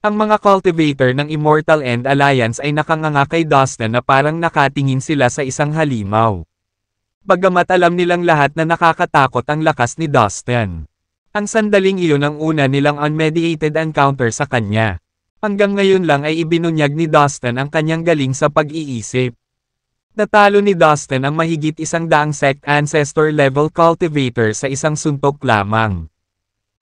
Ang mga cultivator ng Immortal End Alliance ay nakanganga kay Dustin na parang nakatingin sila sa isang halimaw. Bagamat alam nilang lahat na nakakatakot ang lakas ni Dustin. Ang sandaling iyon ang una nilang unmediated encounter sa kanya. Hanggang ngayon lang ay ibinunyag ni Dustin ang kanyang galing sa pag-iisip. Natalo ni Dustin ang mahigit isang daang sect ancestor level cultivator sa isang suntok lamang.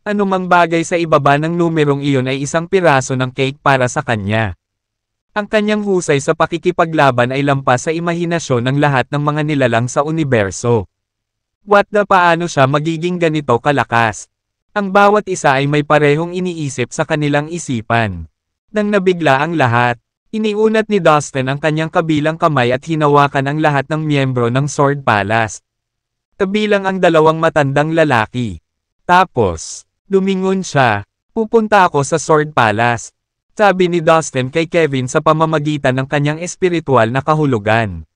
Anumang bagay sa ibaba ng numerong iyon ay isang piraso ng cake para sa kanya. Ang kanyang husay sa pakikipaglaban ay lampas sa imahinasyon ng lahat ng mga nilalang sa universo. What the paano siya magiging ganito kalakas? Ang bawat isa ay may parehong iniisip sa kanilang isipan. Nang nabigla ang lahat, iniunat ni Dustin ang kanyang kabilang kamay at hinawakan ang lahat ng miyembro ng Sword Palace. Kabilang ang dalawang matandang lalaki. Tapos, Lumingon siya. Pupunta ako sa Sword Palace. Sabi ni Dustin kay Kevin sa pamamagitan ng kanyang espiritual na kahulugan.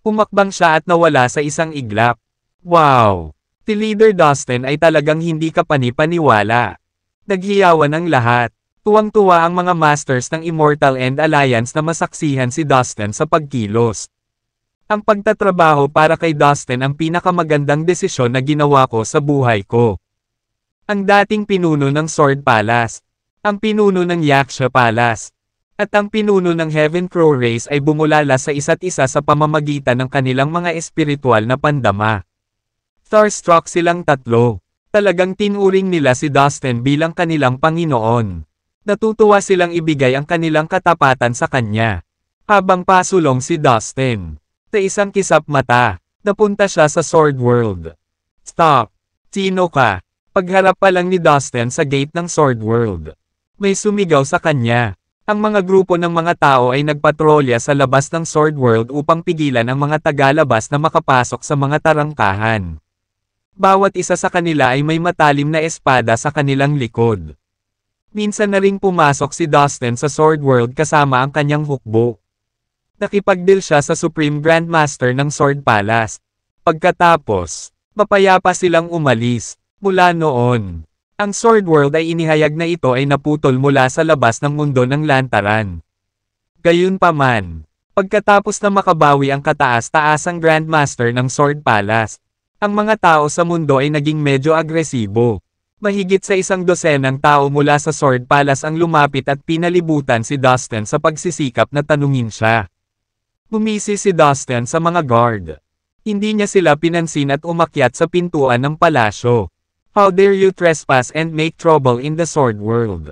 Pumakbang siya at nawala sa isang iglap. Wow! Ti Leader Dustin ay talagang hindi kapanipaniwala. Naghiyawan ang lahat. Tuwang-tuwa ang mga masters ng Immortal End Alliance na masaksihan si Dustin sa pagkilos. Ang pagtatrabaho para kay Dustin ang pinakamagandang desisyon na ginawa ko sa buhay ko ang dating pinuno ng Sword Palace, ang pinuno ng Yaksha Palace, at ang pinuno ng Heaven Crow Race ay bumulala sa isa't isa sa pamamagitan ng kanilang mga espiritual na pandama. Starstruck silang tatlo. Talagang tinuring nila si Dustin bilang kanilang Panginoon. Natutuwa silang ibigay ang kanilang katapatan sa kanya. Habang pasulong si Dustin, sa isang kisap mata, napunta siya sa Sword World. Stop! Sino ka? Pagharap pa lang ni Dustin sa gate ng Sword World. May sumigaw sa kanya. Ang mga grupo ng mga tao ay nagpatrolya sa labas ng Sword World upang pigilan ang mga tagalabas na makapasok sa mga tarangkahan. Bawat isa sa kanila ay may matalim na espada sa kanilang likod. Minsan na ring pumasok si Dustin sa Sword World kasama ang kanyang hukbo. Nakipagdil siya sa Supreme Grandmaster ng Sword Palace. Pagkatapos, mapayapa silang umalis. Mula noon, ang Sword World ay inihayag na ito ay naputol mula sa labas ng mundo ng lantaran. Gayunpaman, pagkatapos na makabawi ang kataas-taasang Grandmaster ng Sword Palace, ang mga tao sa mundo ay naging medyo agresibo. Mahigit sa isang dosenang tao mula sa Sword Palace ang lumapit at pinalibutan si Dustin sa pagsisikap na tanungin siya. Bumisi si Dustin sa mga guard. Hindi niya sila pinansin at umakyat sa pintuan ng palasyo. How dare you trespass and make trouble in the sword world?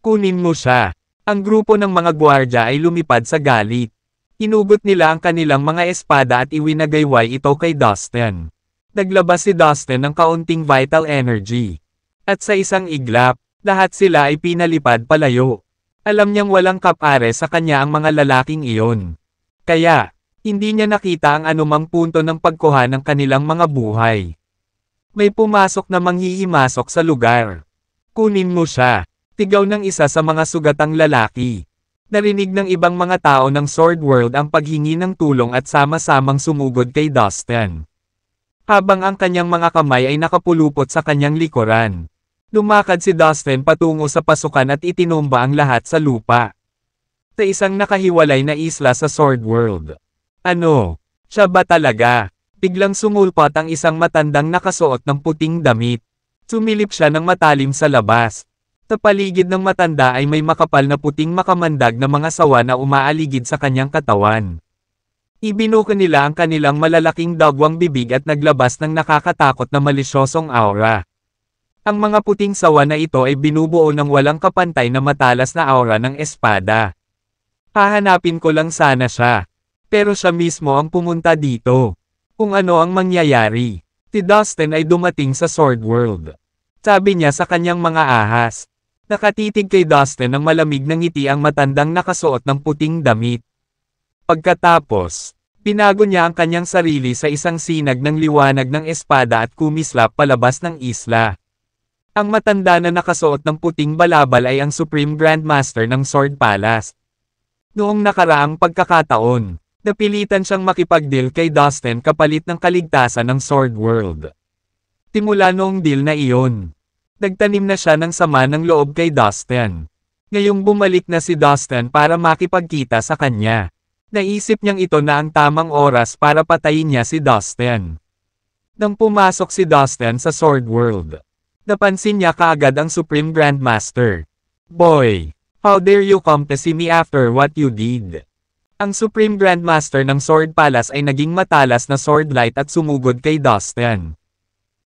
Kunin mo siya. Ang grupo ng mga gwardya ay lumipad sa galit. Inugot nila ang kanilang mga espada at iwinagayway ito kay Dustin. Naglabas si Dustin ng kaunting vital energy. At sa isang iglap, lahat sila ay pinalipad palayo. Alam niyang walang kapare sa kanya ang mga lalaking iyon. Kaya, hindi niya nakita ang anumang punto ng pagkuha ng kanilang mga buhay. May pumasok na manghihimasok sa lugar. Kunin mo siya. Tigaw ng isa sa mga sugatang lalaki. Narinig ng ibang mga tao ng Sword World ang paghingi ng tulong at sama-samang sumugod kay Dustin. Habang ang kanyang mga kamay ay nakapulupot sa kanyang likuran. Dumakad si Dustin patungo sa pasukan at itinumba ang lahat sa lupa. Sa isang nakahiwalay na isla sa Sword World. Ano? Siya ba talaga? Biglang sungulpat ang isang matandang nakasuot ng puting damit. Sumilip siya ng matalim sa labas. Sa paligid ng matanda ay may makapal na puting makamandag na mga sawa na umaaligid sa kanyang katawan. Ibinuko nila ang kanilang malalaking dagwang bibig at naglabas ng nakakatakot na malisyosong aura. Ang mga puting sawa na ito ay binubuo ng walang kapantay na matalas na aura ng espada. Hahanapin ko lang sana siya. Pero siya mismo ang pumunta dito kung ano ang mangyayari. Si Dustin ay dumating sa Sword World. Sabi niya sa kanyang mga ahas. Nakatitig kay Dustin ng malamig ng ngiti ang matandang nakasuot ng puting damit. Pagkatapos, pinago niya ang kanyang sarili sa isang sinag ng liwanag ng espada at kumislap palabas ng isla. Ang matanda na nakasuot ng puting balabal ay ang Supreme Grandmaster ng Sword Palace. Noong nakaraang pagkakataon, napilitan siyang makipag-deal kay Dustin kapalit ng kaligtasan ng Sword World. Timula noong deal na iyon, nagtanim na siya ng sama ng loob kay Dustin. Ngayong bumalik na si Dustin para makipagkita sa kanya. Naisip niyang ito na ang tamang oras para patayin niya si Dustin. Nang pumasok si Dustin sa Sword World, napansin niya kaagad ang Supreme Grandmaster. Boy, how dare you come to see me after what you did? Ang Supreme Grandmaster ng Sword Palace ay naging matalas na Sword Light at sumugod kay Dustin.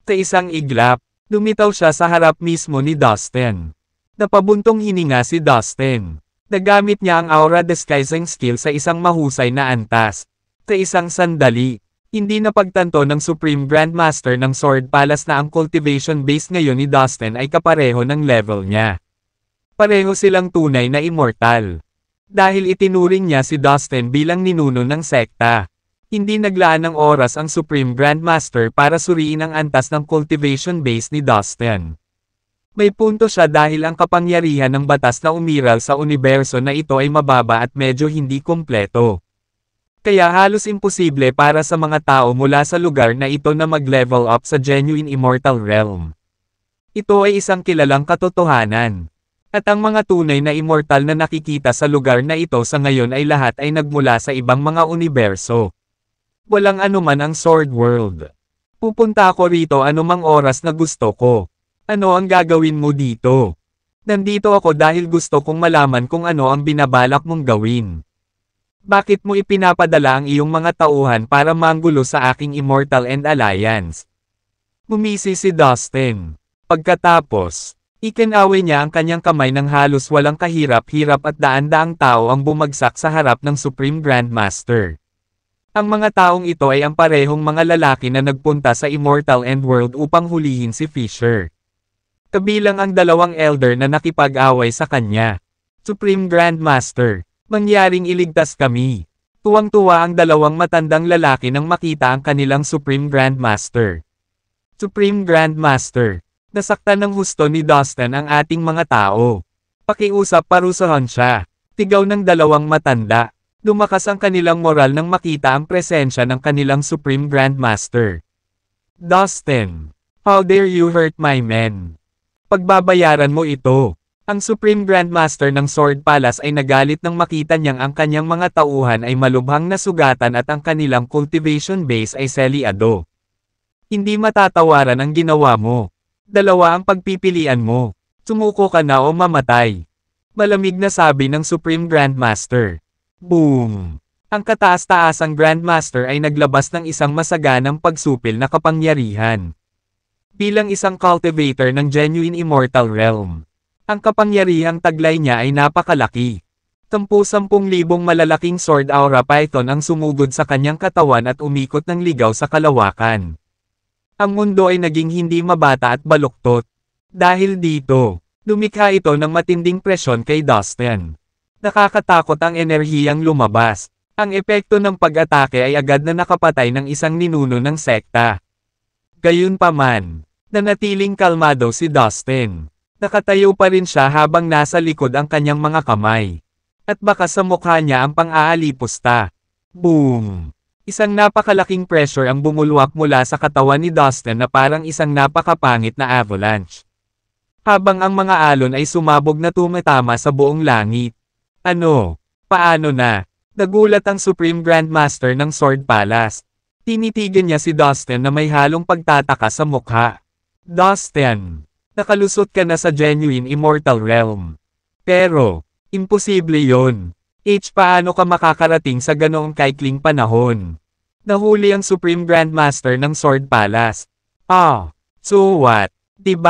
Sa isang iglap, dumitaw siya sa harap mismo ni Dustin. Napabuntong hininga si Dustin. Nagamit niya ang aura disguising skill sa isang mahusay na antas. Sa isang sandali, hindi napagtanto ng Supreme Grandmaster ng Sword Palace na ang cultivation base ngayon ni Dustin ay kapareho ng level niya. Pareho silang tunay na immortal. Dahil itinuring niya si Dustin bilang ninuno ng sekta. Hindi naglaan ng oras ang Supreme Grandmaster para suriin ang antas ng cultivation base ni Dustin. May punto siya dahil ang kapangyarihan ng batas na umiral sa universo na ito ay mababa at medyo hindi kumpleto. Kaya halos imposible para sa mga tao mula sa lugar na ito na mag-level up sa genuine immortal realm. Ito ay isang kilalang katotohanan. At ang mga tunay na immortal na nakikita sa lugar na ito sa ngayon ay lahat ay nagmula sa ibang mga universo. Walang anuman ang Sword World. Pupunta ako rito anumang oras na gusto ko. Ano ang gagawin mo dito? Nandito ako dahil gusto kong malaman kung ano ang binabalak mong gawin. Bakit mo ipinapadala ang iyong mga tauhan para manggulo sa aking Immortal and Alliance? Mumisi si Dustin. Pagkatapos, Ikinaway niya ang kanyang kamay ng halos walang kahirap-hirap at daan-daang tao ang bumagsak sa harap ng Supreme Grandmaster. Ang mga taong ito ay ang parehong mga lalaki na nagpunta sa Immortal End World upang hulihin si Fisher. Kabilang ang dalawang elder na nakipag-away sa kanya. Supreme Grandmaster, mangyaring iligtas kami. Tuwang-tuwa ang dalawang matandang lalaki nang makita ang kanilang Supreme Grandmaster. Supreme Grandmaster, Nasaktan ng husto ni Dustin ang ating mga tao. Pakiusap parusahan siya. Tigaw ng dalawang matanda. Dumakas ang kanilang moral nang makita ang presensya ng kanilang Supreme Grandmaster. Dustin, how dare you hurt my men? Pagbabayaran mo ito. Ang Supreme Grandmaster ng Sword Palace ay nagalit nang makita niyang ang kanyang mga tauhan ay malubhang nasugatan at ang kanilang cultivation base ay seliado. Hindi matatawaran ang ginawa mo. Dalawa ang pagpipilian mo. Sumuko ka na o mamatay. Malamig na sabi ng Supreme Grandmaster. Boom! Ang kataas-taasang Grandmaster ay naglabas ng isang masaganang pagsupil na kapangyarihan. Bilang isang cultivator ng genuine immortal realm. Ang kapangyarihang taglay niya ay napakalaki. Tampu-sampung libong malalaking sword aura python ang sumugod sa kanyang katawan at umikot ng ligaw sa kalawakan. Ang mundo ay naging hindi mabata at baluktot. Dahil dito, lumikha ito ng matinding presyon kay Dustin. Nakakatakot ang enerhiyang lumabas. Ang epekto ng pag-atake ay agad na nakapatay ng isang ninuno ng sekta. Gayunpaman, nanatiling kalmado si Dustin. Nakatayo pa rin siya habang nasa likod ang kanyang mga kamay. At baka sa mukha niya ang pang-aalipusta. Boom! Isang napakalaking pressure ang bumulwak mula sa katawan ni Dustin na parang isang napakapangit na avalanche. Habang ang mga alon ay sumabog na tumatama sa buong langit. Ano? Paano na? Nagulat ang Supreme Grandmaster ng Sword Palace. Tinitigan niya si Dustin na may halong pagtataka sa mukha. Dustin, nakalusot ka na sa genuine immortal realm. Pero, imposible yon. H. Paano ka makakarating sa ganoong kaikling panahon? Nahuli ang Supreme Grandmaster ng Sword Palace. Ah, so what? Di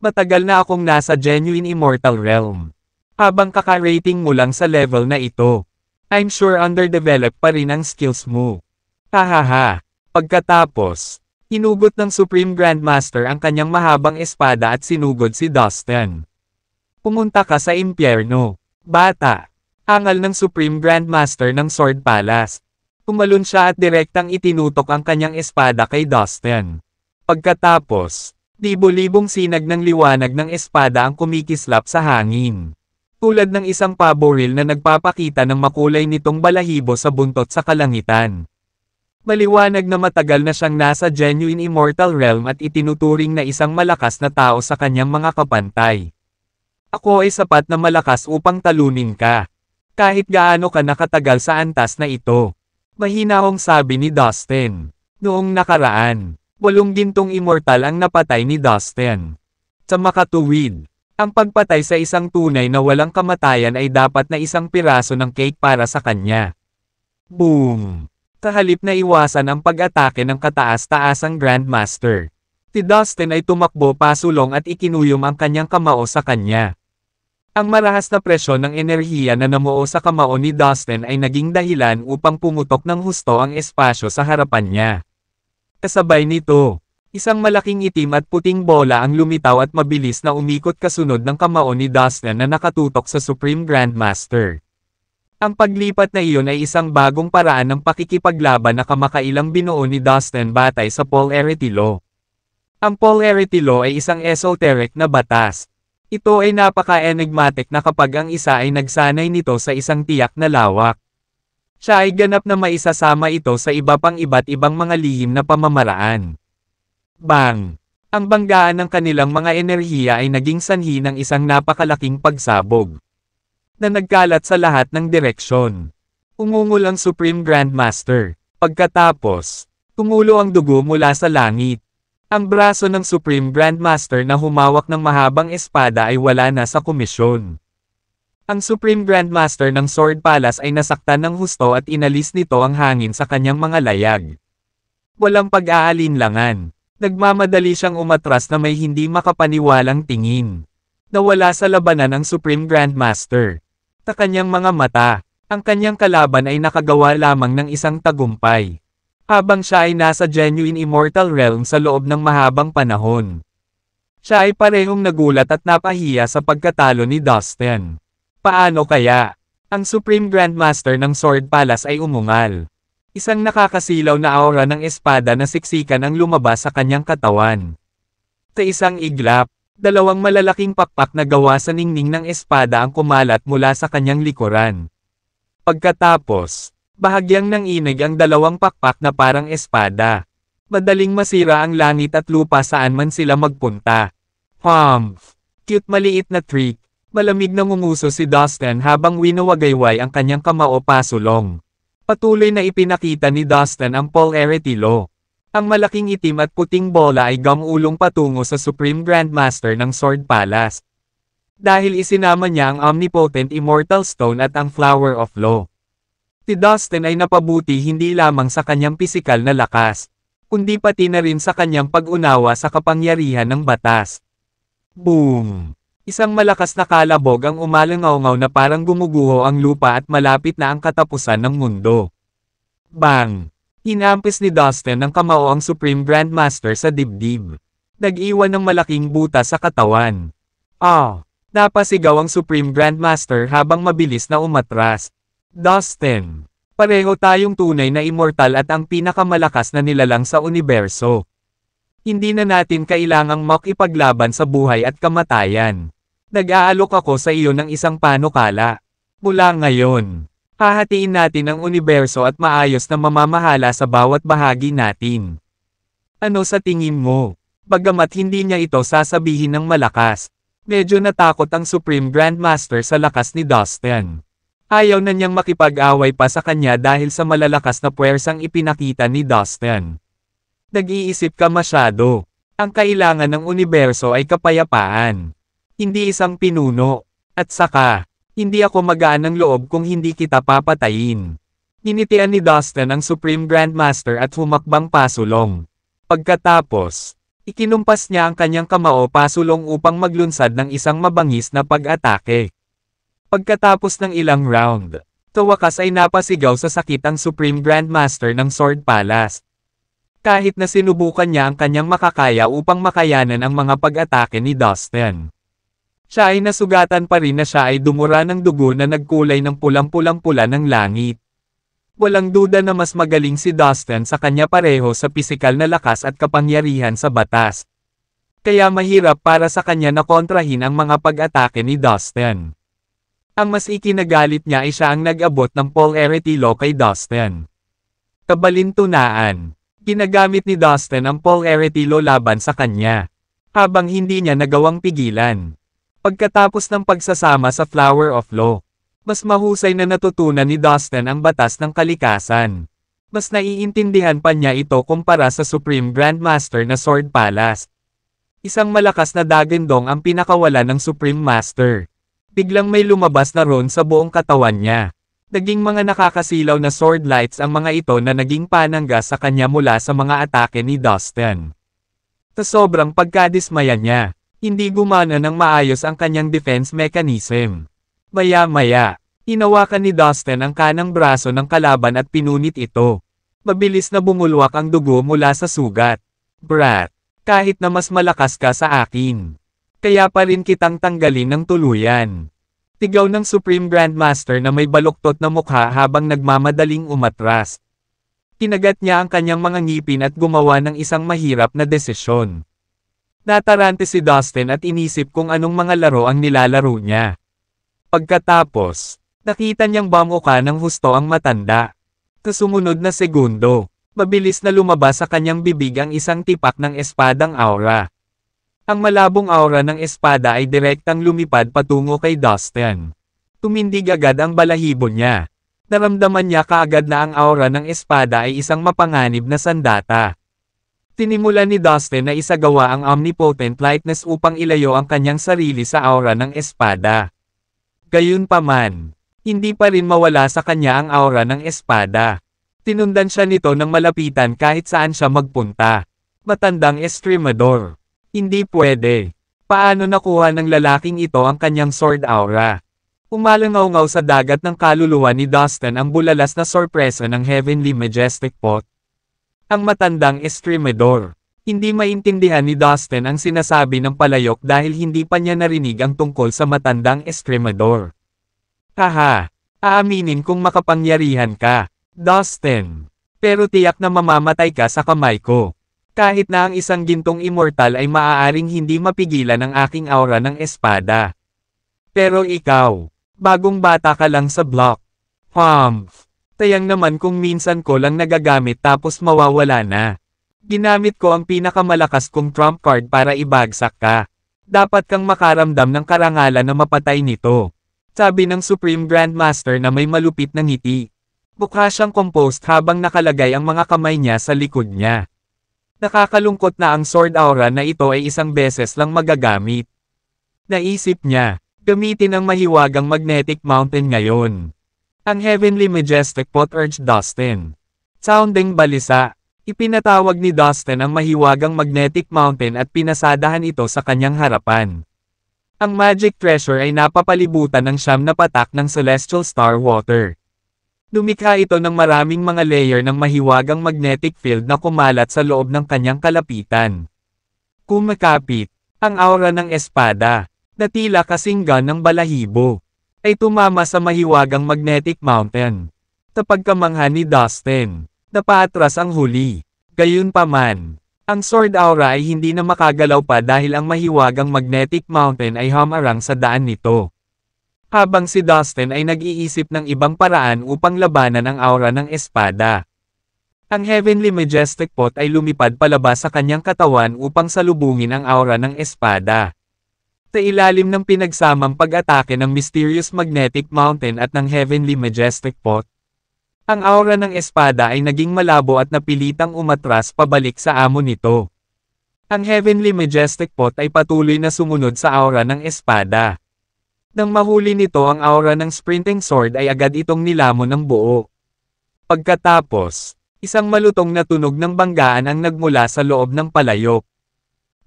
matagal na akong nasa genuine immortal realm. Habang kakarating mo lang sa level na ito. I'm sure underdeveloped pa rin ang skills mo. Hahaha. Pagkatapos, inugot ng Supreme Grandmaster ang kanyang mahabang espada at sinugod si Dustin. Pumunta ka sa impyerno, bata. Angal ng Supreme Grandmaster ng Sword Palace. Tumalon siya at direktang itinutok ang kanyang espada kay Dustin. Pagkatapos, libo-libong sinag ng liwanag ng espada ang kumikislap sa hangin. Tulad ng isang paboril na nagpapakita ng makulay nitong balahibo sa buntot sa kalangitan. Maliwanag na matagal na siyang nasa genuine immortal realm at itinuturing na isang malakas na tao sa kanyang mga kapantay. Ako ay sapat na malakas upang talunin ka kahit gaano ka nakatagal sa antas na ito. Mahinahong sabi ni Dustin. Noong nakaraan, walong gintong immortal ang napatay ni Dustin. Sa makatuwid, ang pagpatay sa isang tunay na walang kamatayan ay dapat na isang piraso ng cake para sa kanya. Boom! Kahalip na iwasan ang pag-atake ng kataas-taasang Grandmaster. Si Dustin ay tumakbo pasulong at ikinuyom ang kanyang kamao sa kanya. Ang marahas na presyon ng enerhiya na namuo sa kamao ni Dustin ay naging dahilan upang pumutok ng husto ang espasyo sa harapan niya. Kasabay nito, isang malaking itim at puting bola ang lumitaw at mabilis na umikot kasunod ng kamao ni Dustin na nakatutok sa Supreme Grandmaster. Ang paglipat na iyon ay isang bagong paraan ng pakikipaglaban na kamakailang binuo ni Dustin batay sa polarity law. Ang polarity law ay isang esoteric na batas, ito ay napaka-enigmatic na kapag ang isa ay nagsanay nito sa isang tiyak na lawak. Siya ay ganap na maisasama ito sa iba pang iba't ibang mga lihim na pamamaraan. Bang! Ang banggaan ng kanilang mga enerhiya ay naging sanhi ng isang napakalaking pagsabog na nagkalat sa lahat ng direksyon. Umungol ang Supreme Grandmaster. Pagkatapos, tumulo ang dugo mula sa langit. Ang braso ng Supreme Grandmaster na humawak ng mahabang espada ay wala na sa komisyon. Ang Supreme Grandmaster ng Sword Palace ay nasaktan ng husto at inalis nito ang hangin sa kanyang mga layag. Walang pag-aalinlangan. Nagmamadali siyang umatras na may hindi makapaniwalang tingin. Nawala sa labanan ang Supreme Grandmaster. Sa kanyang mga mata, ang kanyang kalaban ay nakagawa lamang ng isang tagumpay habang siya ay nasa genuine immortal realm sa loob ng mahabang panahon. Siya ay parehong nagulat at napahiya sa pagkatalo ni Dustin. Paano kaya? Ang Supreme Grandmaster ng Sword Palace ay umungal. Isang nakakasilaw na aura ng espada na siksikan ang lumabas sa kanyang katawan. Sa isang iglap, dalawang malalaking pakpak na gawa sa ningning ng espada ang kumalat mula sa kanyang likuran. Pagkatapos, Bahagyang ng inig ang dalawang pakpak na parang espada. Madaling masira ang langit at lupa saan man sila magpunta. Humph! Cute maliit na trick. Malamig na ngumuso si Dustin habang winawagayway ang kanyang kamao pasulong. Patuloy na ipinakita ni Dustin ang Paul Eretilo. Ang malaking itim at puting bola ay gamulong patungo sa Supreme Grandmaster ng Sword Palace. Dahil isinama niya ang Omnipotent Immortal Stone at ang Flower of Law. Si Dustin ay napabuti hindi lamang sa kanyang pisikal na lakas, kundi pati na rin sa kanyang pag-unawa sa kapangyarihan ng batas. Boom! Isang malakas na kalabog ang umalangaw na parang gumuguho ang lupa at malapit na ang katapusan ng mundo. Bang! Inampis ni Dustin ng kamao ang Supreme Grandmaster sa dibdib. Nag-iwan ng malaking buta sa katawan. Ah! Oh, napasigaw ang Supreme Grandmaster habang mabilis na umatras. Dustin. Pareho tayong tunay na immortal at ang pinakamalakas na nilalang sa universo. Hindi na natin kailangang makipaglaban sa buhay at kamatayan. Nag-aalok ako sa iyo ng isang panukala. Mula ngayon, hahatiin natin ang universo at maayos na mamamahala sa bawat bahagi natin. Ano sa tingin mo? Bagamat hindi niya ito sasabihin ng malakas, medyo natakot ang Supreme Grandmaster sa lakas ni Dustin. Ayaw na niyang makipag-away pa sa kanya dahil sa malalakas na puwersang ipinakita ni Dustin. Nag-iisip ka masyado. Ang kailangan ng universo ay kapayapaan. Hindi isang pinuno. At saka, hindi ako magaan ng loob kung hindi kita papatayin. Initian ni Dustin ang Supreme Grandmaster at humakbang pasulong. Pagkatapos, ikinumpas niya ang kanyang kamao pasulong upang maglunsad ng isang mabangis na pag-atake. Pagkatapos ng ilang round, Tawakas ay napasigaw sa sakit ang Supreme Grandmaster ng Sword Palace. Kahit na sinubukan niya ang kanyang makakaya upang makayanan ang mga pag-atake ni Dustin. Siya ay nasugatan pa rin na siya ay dumura ng dugo na nagkulay ng pulang-pulang pula ng langit. Walang duda na mas magaling si Dustin sa kanya pareho sa pisikal na lakas at kapangyarihan sa batas. Kaya mahirap para sa kanya na kontrahin ang mga pag-atake ni Dustin. Ang mas ikinagalit niya ay siya ang nag-abot ng Paul Eretilo kay Dustin. Kabalintunaan. Ginagamit ni Dustin ang Paul Eretilo laban sa kanya. Habang hindi niya nagawang pigilan. Pagkatapos ng pagsasama sa Flower of Law, mas mahusay na natutunan ni Dustin ang batas ng kalikasan. Mas naiintindihan pa niya ito kumpara sa Supreme Grandmaster na Sword Palace. Isang malakas na dagandong ang pinakawala ng Supreme Master. Biglang may lumabas na ron sa buong katawan niya. Naging mga nakakasilaw na sword lights ang mga ito na naging panangga sa kanya mula sa mga atake ni Dustin. Sa sobrang pagkadismaya niya, hindi gumana ng maayos ang kanyang defense mechanism. Maya-maya, inawakan ni Dustin ang kanang braso ng kalaban at pinunit ito. Mabilis na bumulwak ang dugo mula sa sugat. Brat, kahit na mas malakas ka sa akin, kaya pa rin kitang tanggalin ng tuluyan. Tigaw ng Supreme Grandmaster na may baluktot na mukha habang nagmamadaling umatras. Kinagat niya ang kanyang mga ngipin at gumawa ng isang mahirap na desisyon. Natarante si Dustin at inisip kung anong mga laro ang nilalaro niya. Pagkatapos, nakita niyang bamuka ng husto ang matanda. Sa na segundo, mabilis na lumabas sa kanyang bibig ang isang tipak ng espadang aura. Ang malabong aura ng espada ay direktang lumipad patungo kay Dustin. Tumindig agad ang balahibo niya. Naramdaman niya kaagad na ang aura ng espada ay isang mapanganib na sandata. Tinimulan ni Dustin na isagawa ang omnipotent lightness upang ilayo ang kanyang sarili sa aura ng espada. Gayunpaman, hindi pa rin mawala sa kanya ang aura ng espada. Tinundan siya nito ng malapitan kahit saan siya magpunta. Matandang Estremador hindi pwede. Paano nakuha ng lalaking ito ang kanyang sword aura? Umalangaw-ngaw sa dagat ng kaluluwa ni Dustin ang bulalas na sorpresa ng Heavenly Majestic Pot. Ang matandang Estremador. Hindi maintindihan ni Dustin ang sinasabi ng palayok dahil hindi pa niya narinig ang tungkol sa matandang Estremador. Haha, aaminin kung makapangyarihan ka, Dustin. Pero tiyak na mamamatay ka sa kamay ko. Kahit na ang isang gintong immortal ay maaaring hindi mapigilan ang aking aura ng espada. Pero ikaw, bagong bata ka lang sa block. Humph! Tayang naman kung minsan ko lang nagagamit tapos mawawala na. Ginamit ko ang pinakamalakas kong trump card para ibagsak ka. Dapat kang makaramdam ng karangalan na mapatay nito. Sabi ng Supreme Grandmaster na may malupit na ngiti. Mukha siyang composed habang nakalagay ang mga kamay niya sa likod niya. Nakakalungkot na ang sword aura na ito ay isang beses lang magagamit. Naisip niya, gamitin ang mahiwagang magnetic mountain ngayon. Ang Heavenly Majestic Pot urged Dustin. Sounding balisa, ipinatawag ni Dustin ang mahiwagang magnetic mountain at pinasadahan ito sa kanyang harapan. Ang magic treasure ay napapalibutan ng siyam na patak ng celestial star water. Dumikha ito ng maraming mga layer ng mahiwagang magnetic field na kumalat sa loob ng kanyang kalapitan. Kumakapit, ang aura ng espada, na tila kasing gun ng balahibo, ay tumama sa mahiwagang magnetic mountain. Sa ni Dustin, napaatras ang huli. Gayunpaman, ang sword aura ay hindi na makagalaw pa dahil ang mahiwagang magnetic mountain ay hamarang sa daan nito. Habang si Dustin ay nag-iisip ng ibang paraan upang labanan ang aura ng espada. Ang Heavenly Majestic Pot ay lumipad palabas sa kanyang katawan upang salubungin ang aura ng espada. Sa ilalim ng pinagsamang pag-atake ng Mysterious Magnetic Mountain at ng Heavenly Majestic Pot, ang aura ng espada ay naging malabo at napilitang umatras pabalik sa amo nito. Ang Heavenly Majestic Pot ay patuloy na sumunod sa aura ng espada. Nang mahuli nito ang aura ng sprinting sword ay agad itong nilamon ng buo. Pagkatapos, isang malutong na tunog ng banggaan ang nagmula sa loob ng palayok.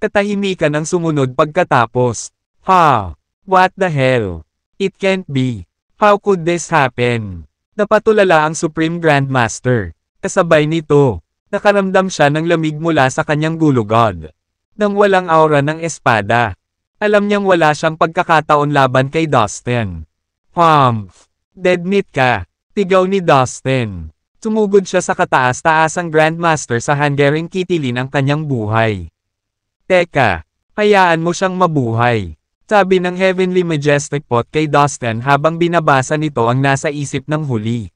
Katahimikan ang sumunod pagkatapos. Ha! What the hell? It can't be. How could this happen? Napatulala ang Supreme Grandmaster. Kasabay nito, nakaramdam siya ng lamig mula sa kanyang gulugod. Nang walang aura ng espada, alam niyang wala siyang pagkakataon laban kay Dustin. Humph! Dead meat ka! Tigaw ni Dustin. Tumugod siya sa kataas-taasang Grandmaster sa Hungaring kitilin ang kanyang buhay. Teka! Hayaan mo siyang mabuhay. Sabi ng Heavenly Majestic Pot kay Dustin habang binabasa nito ang nasa isip ng huli.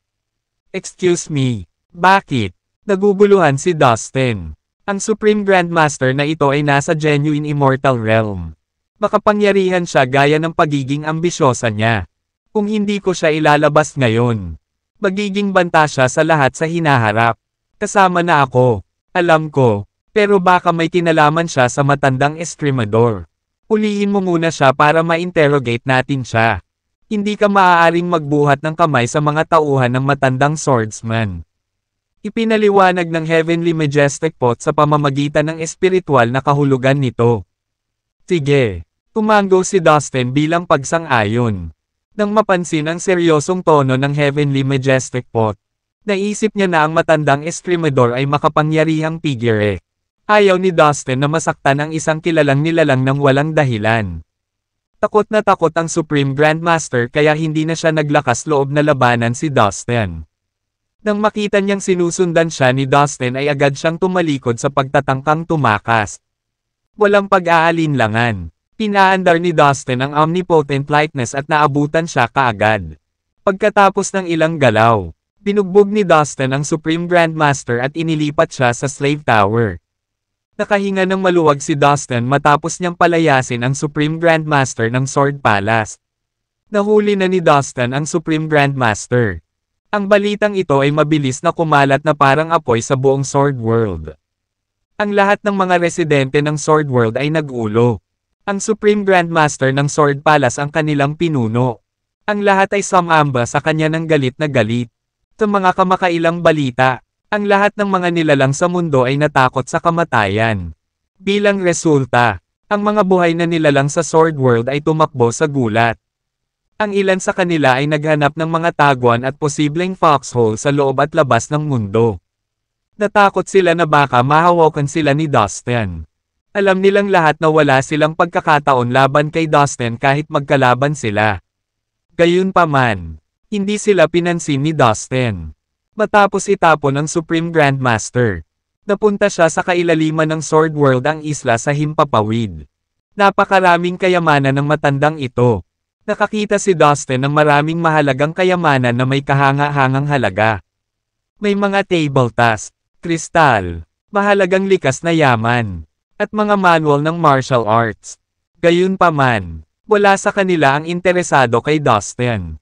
Excuse me, bakit? Naguguluhan si Dustin. Ang Supreme Grandmaster na ito ay nasa Genuine Immortal Realm makapangyarihan siya gaya ng pagiging ambisyosa niya. Kung hindi ko siya ilalabas ngayon, magiging banta siya sa lahat sa hinaharap. Kasama na ako, alam ko, pero baka may kinalaman siya sa matandang eskrimador. Ulihin mo muna siya para ma-interrogate natin siya. Hindi ka maaaring magbuhat ng kamay sa mga tauhan ng matandang swordsman. Ipinaliwanag ng Heavenly Majestic Pot sa pamamagitan ng espiritual na kahulugan nito. Sige. Tumango si Dustin bilang pagsang-ayon. Nang mapansin ang seryosong tono ng Heavenly Majestic Pot, naisip niya na ang matandang eskrimador ay makapangyarihang figure. Eh. Ayaw ni Dustin na masaktan ang isang kilalang nilalang ng walang dahilan. Takot na takot ang Supreme Grandmaster kaya hindi na siya naglakas loob na labanan si Dustin. Nang makita niyang sinusundan siya ni Dustin ay agad siyang tumalikod sa pagtatangkang tumakas. Walang pag-aalinlangan. Pinaandar ni Dustin ang omnipotent lightness at naabutan siya kaagad. Pagkatapos ng ilang galaw, binugbog ni Dustin ang Supreme Grandmaster at inilipat siya sa Slave Tower. Nakahinga ng maluwag si Dustin matapos niyang palayasin ang Supreme Grandmaster ng Sword Palace. Nahuli na ni Dustin ang Supreme Grandmaster. Ang balitang ito ay mabilis na kumalat na parang apoy sa buong Sword World. Ang lahat ng mga residente ng Sword World ay nagulo. Ang Supreme Grandmaster ng Sword Palace ang kanilang pinuno. Ang lahat ay sumamba sa kanya ng galit na galit. Sa mga kamakailang balita, ang lahat ng mga nilalang sa mundo ay natakot sa kamatayan. Bilang resulta, ang mga buhay na nilalang sa Sword World ay tumakbo sa gulat. Ang ilan sa kanila ay naghanap ng mga taguan at posibleng foxhole sa loob at labas ng mundo. Natakot sila na baka mahawakan sila ni Dustin. Alam nilang lahat na wala silang pagkakataon laban kay Dustin kahit magkalaban sila. Gayunpaman, hindi sila pinansin ni Dustin. Matapos itapon ng Supreme Grandmaster, napunta siya sa kailaliman ng Sword World ang isla sa Himpapawid. Napakaraming kayamanan ng matandang ito. Nakakita si Dustin ng maraming mahalagang kayamanan na may kahanga-hangang halaga. May mga table task, kristal, mahalagang likas na yaman, at mga manual ng martial arts. Gayunpaman, wala sa kanila ang interesado kay Dustin.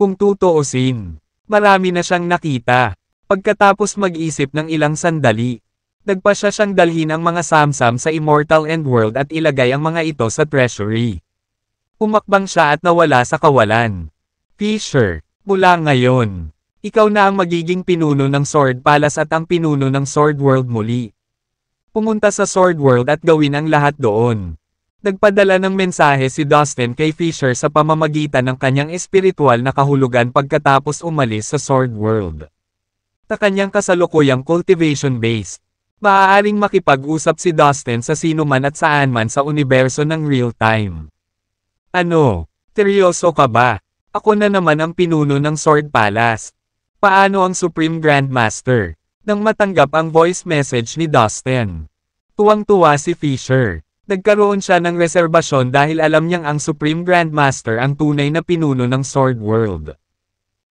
Kung tutuusin, marami na siyang nakita. Pagkatapos mag-isip ng ilang sandali, nagpa siya siyang dalhin ang mga samsam sa Immortal End World at ilagay ang mga ito sa treasury. Umakbang siya at nawala sa kawalan. Fisher, mula ngayon, ikaw na ang magiging pinuno ng Sword Palace at ang pinuno ng Sword World muli. Pumunta sa Sword World at gawin ang lahat doon. Nagpadala ng mensahe si Dustin kay Fisher sa pamamagitan ng kanyang espiritual na kahulugan pagkatapos umalis sa Sword World. Sa kanyang kasalukuyang cultivation base, maaaring makipag-usap si Dustin sa sino man at saan man sa universo ng real time. Ano? Seryoso ka ba? Ako na naman ang pinuno ng Sword Palace. Paano ang Supreme Grandmaster? nang matanggap ang voice message ni Dustin. Tuwang-tuwa si Fisher. Nagkaroon siya ng reserbasyon dahil alam niyang ang Supreme Grandmaster ang tunay na pinuno ng Sword World.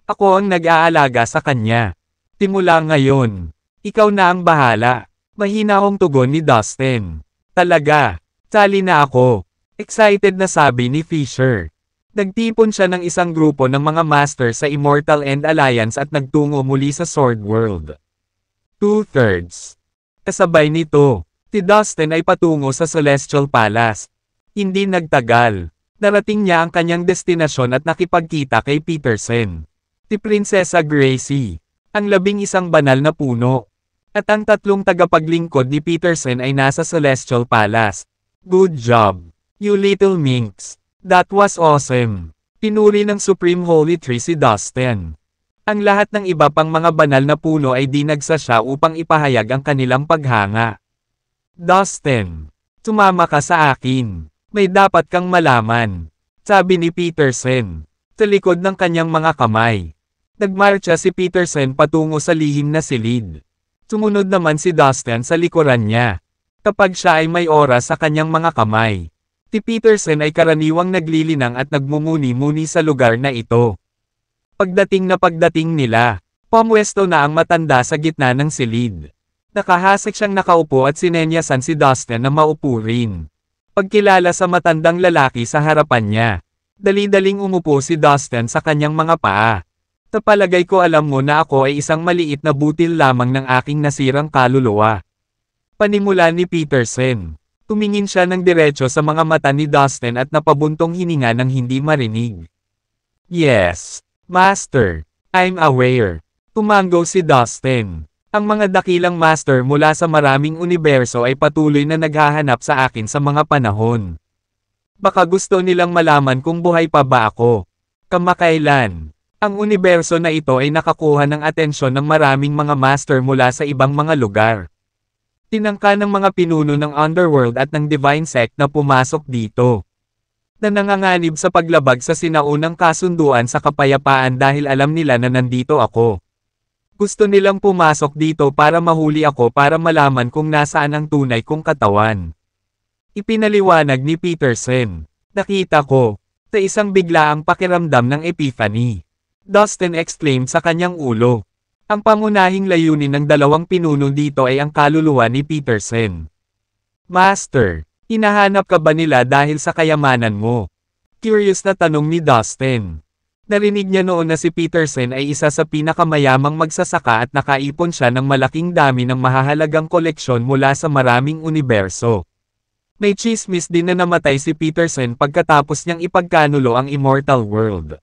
Ako ang nag-aalaga sa kanya. Timula ngayon. Ikaw na ang bahala. Mahina akong tugon ni Dustin. Talaga. Sali na ako. Excited na sabi ni Fisher. Nagtipon siya ng isang grupo ng mga master sa Immortal End Alliance at nagtungo muli sa Sword World. Two-thirds. Kasabay nito, si Dustin ay patungo sa Celestial Palace. Hindi nagtagal. Narating niya ang kanyang destinasyon at nakipagkita kay Peterson. Si Prinsesa Gracie, ang labing isang banal na puno. At ang tatlong tagapaglingkod ni Peterson ay nasa Celestial Palace. Good job, you little minx. That was awesome. Pinuri ng Supreme Holy Tree si Dustin. Ang lahat ng iba pang mga banal na puno ay dinagsasya upang ipahayag ang kanilang paghanga. Dustin, tumama ka sa akin. May dapat kang malaman. Sabi ni Peterson, sa likod ng kanyang mga kamay. Nagmarcha si Peterson patungo sa lihim na silid. Sumunod naman si Dustin sa likuran niya. Kapag siya ay may oras sa kanyang mga kamay, si Peterson ay karaniwang naglilinang at nagmumuni-muni sa lugar na ito. Pagdating na pagdating nila, pamwesto na ang matanda sa gitna ng silid. Nakahasik siyang nakaupo at sinenyasan si Dustin na maupo rin. Pagkilala sa matandang lalaki sa harapan niya. Dali-daling umupo si Dustin sa kanyang mga paa. Tapalagay ko alam mo na ako ay isang maliit na butil lamang ng aking nasirang kaluluwa. Panimula ni Peterson. Tumingin siya ng diretso sa mga mata ni Dustin at napabuntong hininga ng hindi marinig. Yes, Master, I'm aware. Tumango si Dustin. Ang mga dakilang master mula sa maraming universo ay patuloy na naghahanap sa akin sa mga panahon. Baka gusto nilang malaman kung buhay pa ba ako. Kamakailan, ang universo na ito ay nakakuha ng atensyon ng maraming mga master mula sa ibang mga lugar. Tinangka ng mga pinuno ng underworld at ng divine sect na pumasok dito na nanganganib sa paglabag sa sinaunang kasunduan sa kapayapaan dahil alam nila na nandito ako. Gusto nilang pumasok dito para mahuli ako para malaman kung nasaan ang tunay kong katawan. Ipinaliwanag ni Peterson. Nakita ko, sa isang bigla ang pakiramdam ng epiphany. Dustin exclaimed sa kanyang ulo. Ang pangunahing layunin ng dalawang pinuno dito ay ang kaluluwa ni Peterson. Master, Hinahanap ka ba nila dahil sa kayamanan mo? Curious na tanong ni Dustin. Narinig niya noon na si Peterson ay isa sa pinakamayamang magsasaka at nakaipon siya ng malaking dami ng mahahalagang koleksyon mula sa maraming universo. May chismis din na namatay si Peterson pagkatapos niyang ipagkanulo ang Immortal World.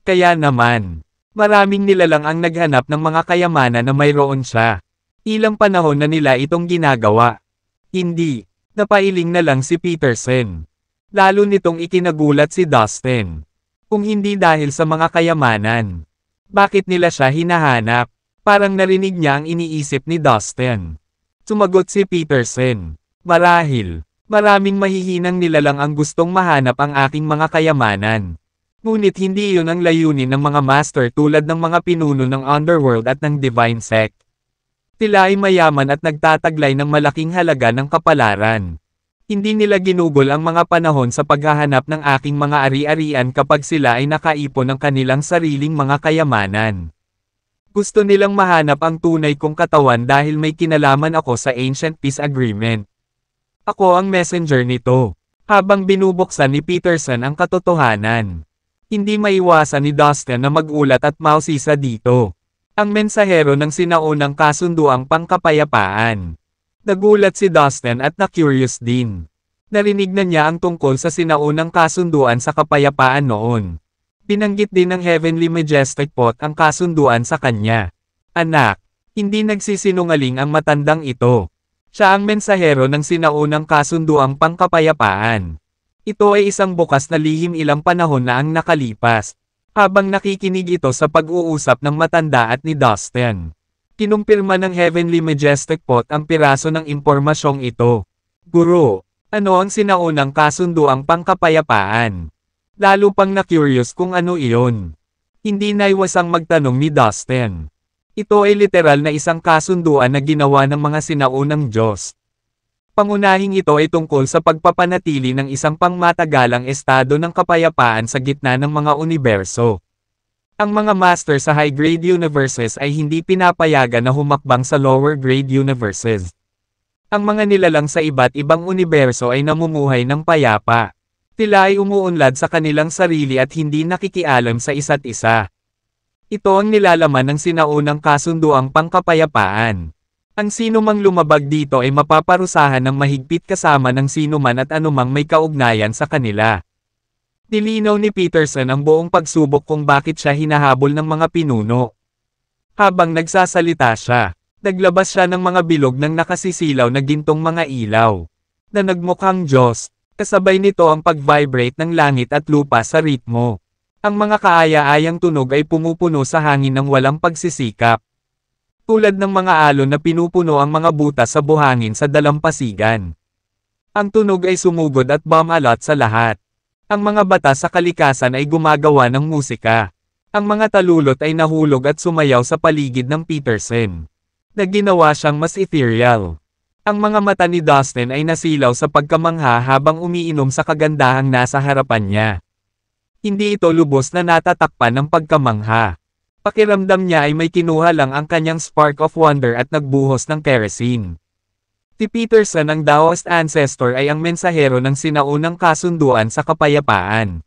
Kaya naman, maraming nila lang ang naghanap ng mga kayamanan na mayroon siya. Ilang panahon na nila itong ginagawa. Hindi, Napailing na lang si Peterson. Lalo nitong ikinagulat si Dustin. Kung hindi dahil sa mga kayamanan. Bakit nila siya hinahanap? Parang narinig niya ang iniisip ni Dustin. Sumagot si Peterson. Marahil, maraming mahihinang nila lang ang gustong mahanap ang aking mga kayamanan. Ngunit hindi iyon ang layunin ng mga master tulad ng mga pinuno ng underworld at ng divine sect. Sila ay mayaman at nagtataglay ng malaking halaga ng kapalaran. Hindi nila ginugol ang mga panahon sa paghahanap ng aking mga ari-arian kapag sila ay nakaipon ng kanilang sariling mga kayamanan. Gusto nilang mahanap ang tunay kong katawan dahil may kinalaman ako sa Ancient Peace Agreement. Ako ang messenger nito. Habang binubuksan ni Peterson ang katotohanan. Hindi maiwasan ni Dustin na magulat at mausisa dito ang mensahero ng sinaunang kasunduang pangkapayapaan. Nagulat si Dustin at na-curious din. Narinig na niya ang tungkol sa sinaunang kasunduan sa kapayapaan noon. Pinanggit din ng Heavenly Majestic Pot ang kasunduan sa kanya. Anak, hindi nagsisinungaling ang matandang ito. Siya ang mensahero ng sinaunang kasunduang pangkapayapaan. Ito ay isang bukas na lihim ilang panahon na ang nakalipas, habang nakikinig ito sa pag-uusap ng matanda at ni Dustin. Kinumpirma ng Heavenly Majestic Pot ang piraso ng impormasyong ito. Guru, ano ang sinaunang kasundo pangkapayapaan? Lalo pang na-curious kung ano iyon. Hindi naiwasang magtanong ni Dustin. Ito ay literal na isang kasunduan na ginawa ng mga sinaunang Diyos, Pangunahing ito ay tungkol sa pagpapanatili ng isang pangmatagalang estado ng kapayapaan sa gitna ng mga universo. Ang mga master sa high-grade universes ay hindi pinapayagan na humakbang sa lower-grade universes. Ang mga nilalang sa iba't ibang universo ay namumuhay ng payapa. Tila ay umuunlad sa kanilang sarili at hindi nakikialam sa isa't isa. Ito ang nilalaman ng sinaunang kasunduang pangkapayapaan. Ang sino mang lumabag dito ay mapaparusahan ng mahigpit kasama ng sinuman at anumang may kaugnayan sa kanila. Nilinaw ni Peterson ang buong pagsubok kung bakit siya hinahabol ng mga pinuno. Habang nagsasalita siya, naglabas siya ng mga bilog ng nakasisilaw na gintong mga ilaw. Na nagmukhang Diyos, kasabay nito ang pag-vibrate ng langit at lupa sa ritmo. Ang mga kaaya-ayang tunog ay pumupuno sa hangin ng walang pagsisikap. Tulad ng mga alon na pinupuno ang mga butas sa buhangin sa dalampasigan. Ang tunog ay sumugod at bumalat sa lahat. Ang mga bata sa kalikasan ay gumagawa ng musika. Ang mga talulot ay nahulog at sumayaw sa paligid ng Peterson. Naginawa siyang mas ethereal. Ang mga mata ni Dustin ay nasilaw sa pagkamangha habang umiinom sa kagandahang nasa harapan niya. Hindi ito lubos na natatakpan ng pagkamangha. Pakiramdam niya ay may kinuha lang ang kanyang spark of wonder at nagbuhos ng kerosene. Ti Peterson ang Daoist ancestor ay ang mensahero ng sinaunang kasunduan sa kapayapaan.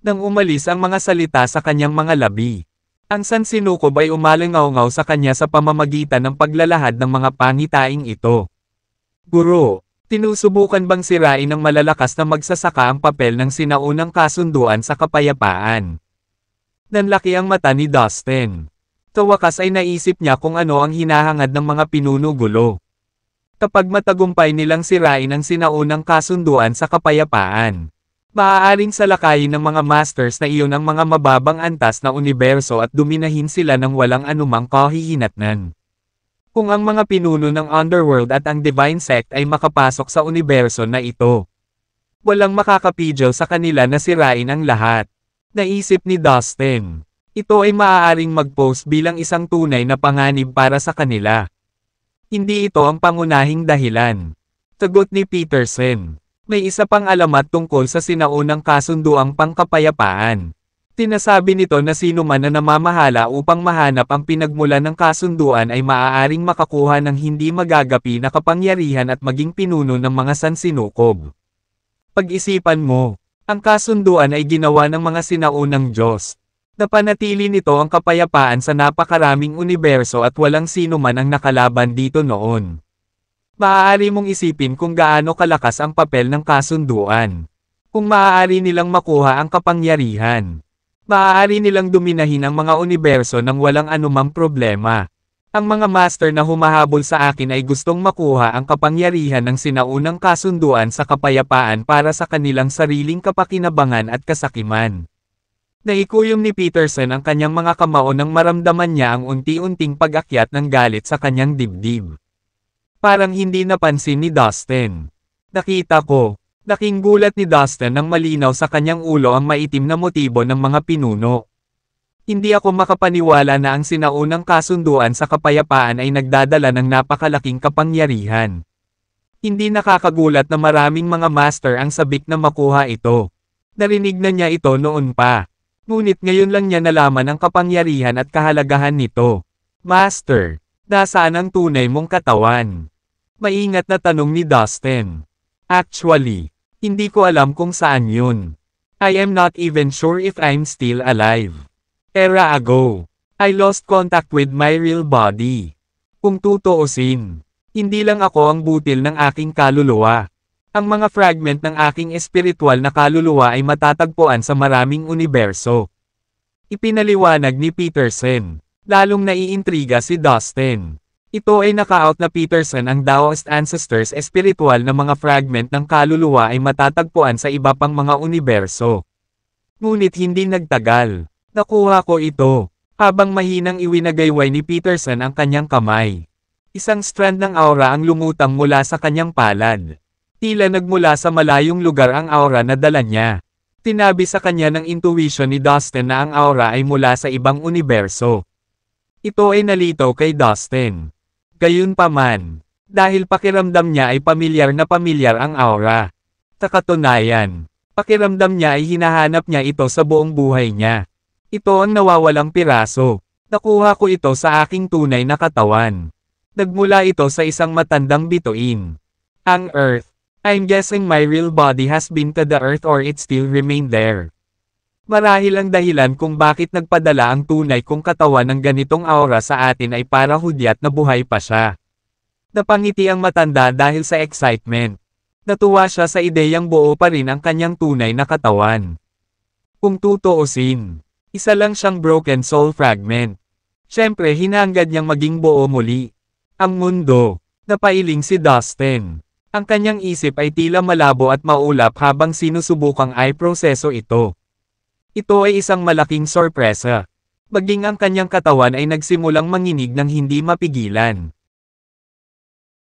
Nang umalis ang mga salita sa kanyang mga labi, ang San Sinukob ay umalingaw sa kanya sa pamamagitan ng paglalahad ng mga pangitaing ito. Guro, tinusubukan bang sirain ng malalakas na magsasaka ang papel ng sinaunang kasunduan sa kapayapaan? Nanlaki ang mata ni Dustin. Sa wakas ay naisip niya kung ano ang hinahangad ng mga pinuno-gulo. Kapag matagumpay nilang sirain ang sinaunang kasunduan sa kapayapaan, maaaring salakayin ng mga masters na iyon ang mga mababang antas na universo at duminahin sila ng walang anumang kahihinatnan. Kung ang mga pinuno ng Underworld at ang Divine Sect ay makapasok sa universo na ito, walang makakapidyo sa kanila na sirain ang lahat. Naisip ni Dustin. Ito ay maaaring mag-post bilang isang tunay na panganib para sa kanila. Hindi ito ang pangunahing dahilan. Sagot ni Peterson. May isa pang alamat tungkol sa sinaunang kasunduang pangkapayapaan. Tinasabi nito na sino man na namamahala upang mahanap ang pinagmulan ng kasunduan ay maaaring makakuha ng hindi magagapi na kapangyarihan at maging pinuno ng mga sansinukob. Pag-isipan mo, ang kasunduan ay ginawa ng mga sinaunang Diyos. Napanatili nito ang kapayapaan sa napakaraming universo at walang sino man ang nakalaban dito noon. Maaari mong isipin kung gaano kalakas ang papel ng kasunduan. Kung maaari nilang makuha ang kapangyarihan. Maaari nilang duminahin ang mga universo nang walang anumang problema. Ang mga master na humahabol sa akin ay gustong makuha ang kapangyarihan ng sinaunang kasunduan sa kapayapaan para sa kanilang sariling kapakinabangan at kasakiman. Naikuyom ni Peterson ang kanyang mga kamao nang maramdaman niya ang unti-unting pag-akyat ng galit sa kanyang dibdib. Parang hindi napansin ni Dustin. Nakita ko, naking gulat ni Dustin nang malinaw sa kanyang ulo ang maitim na motibo ng mga pinuno. Hindi ako makapaniwala na ang sinaunang kasunduan sa kapayapaan ay nagdadala ng napakalaking kapangyarihan. Hindi nakakagulat na maraming mga master ang sabik na makuha ito. Narinig na niya ito noon pa. Ngunit ngayon lang niya nalaman ang kapangyarihan at kahalagahan nito. Master, nasaan ang tunay mong katawan? Maingat na tanong ni Dustin. Actually, hindi ko alam kung saan yun. I am not even sure if I'm still alive. Era ago. I lost contact with my real body. Kung tutuusin, hindi lang ako ang butil ng aking kaluluwa. Ang mga fragment ng aking espiritual na kaluluwa ay matatagpuan sa maraming universo. Ipinaliwanag ni Peterson. Lalong naiintriga si Dustin. Ito ay naka-out na Peterson ang Taoist ancestors espiritual na mga fragment ng kaluluwa ay matatagpuan sa iba pang mga universo. Ngunit hindi nagtagal. Nakuha ko ito. Habang mahinang iwinagayway ni Peterson ang kanyang kamay. Isang strand ng aura ang lumutang mula sa kanyang palad. Tila nagmula sa malayong lugar ang aura na dala niya. Tinabi sa kanya ng intuition ni Dustin na ang aura ay mula sa ibang universo. Ito ay nalito kay Dustin. Gayunpaman, dahil pakiramdam niya ay pamilyar na pamilyar ang aura. Sa katunayan, pakiramdam niya ay hinahanap niya ito sa buong buhay niya. Ito ang nawawalang piraso. Nakuha ko ito sa aking tunay na katawan. Nagmula ito sa isang matandang bituin. Ang Earth. I'm guessing my real body has been to the Earth or it still remained there. Marahil ang dahilan kung bakit nagpadala ang tunay kong katawan ng ganitong aura sa atin ay para hudyat na buhay pa siya. Napangiti ang matanda dahil sa excitement. Natuwa siya sa ideyang buo pa rin ang kanyang tunay na katawan. Kung tutuusin, isa lang siyang broken soul fragment. Siyempre hinanggad niyang maging buo muli. Ang mundo. Napailing si Dustin. Ang kanyang isip ay tila malabo at maulap habang sinusubukang ay proseso ito. Ito ay isang malaking sorpresa. Baging ang kanyang katawan ay nagsimulang manginig ng hindi mapigilan.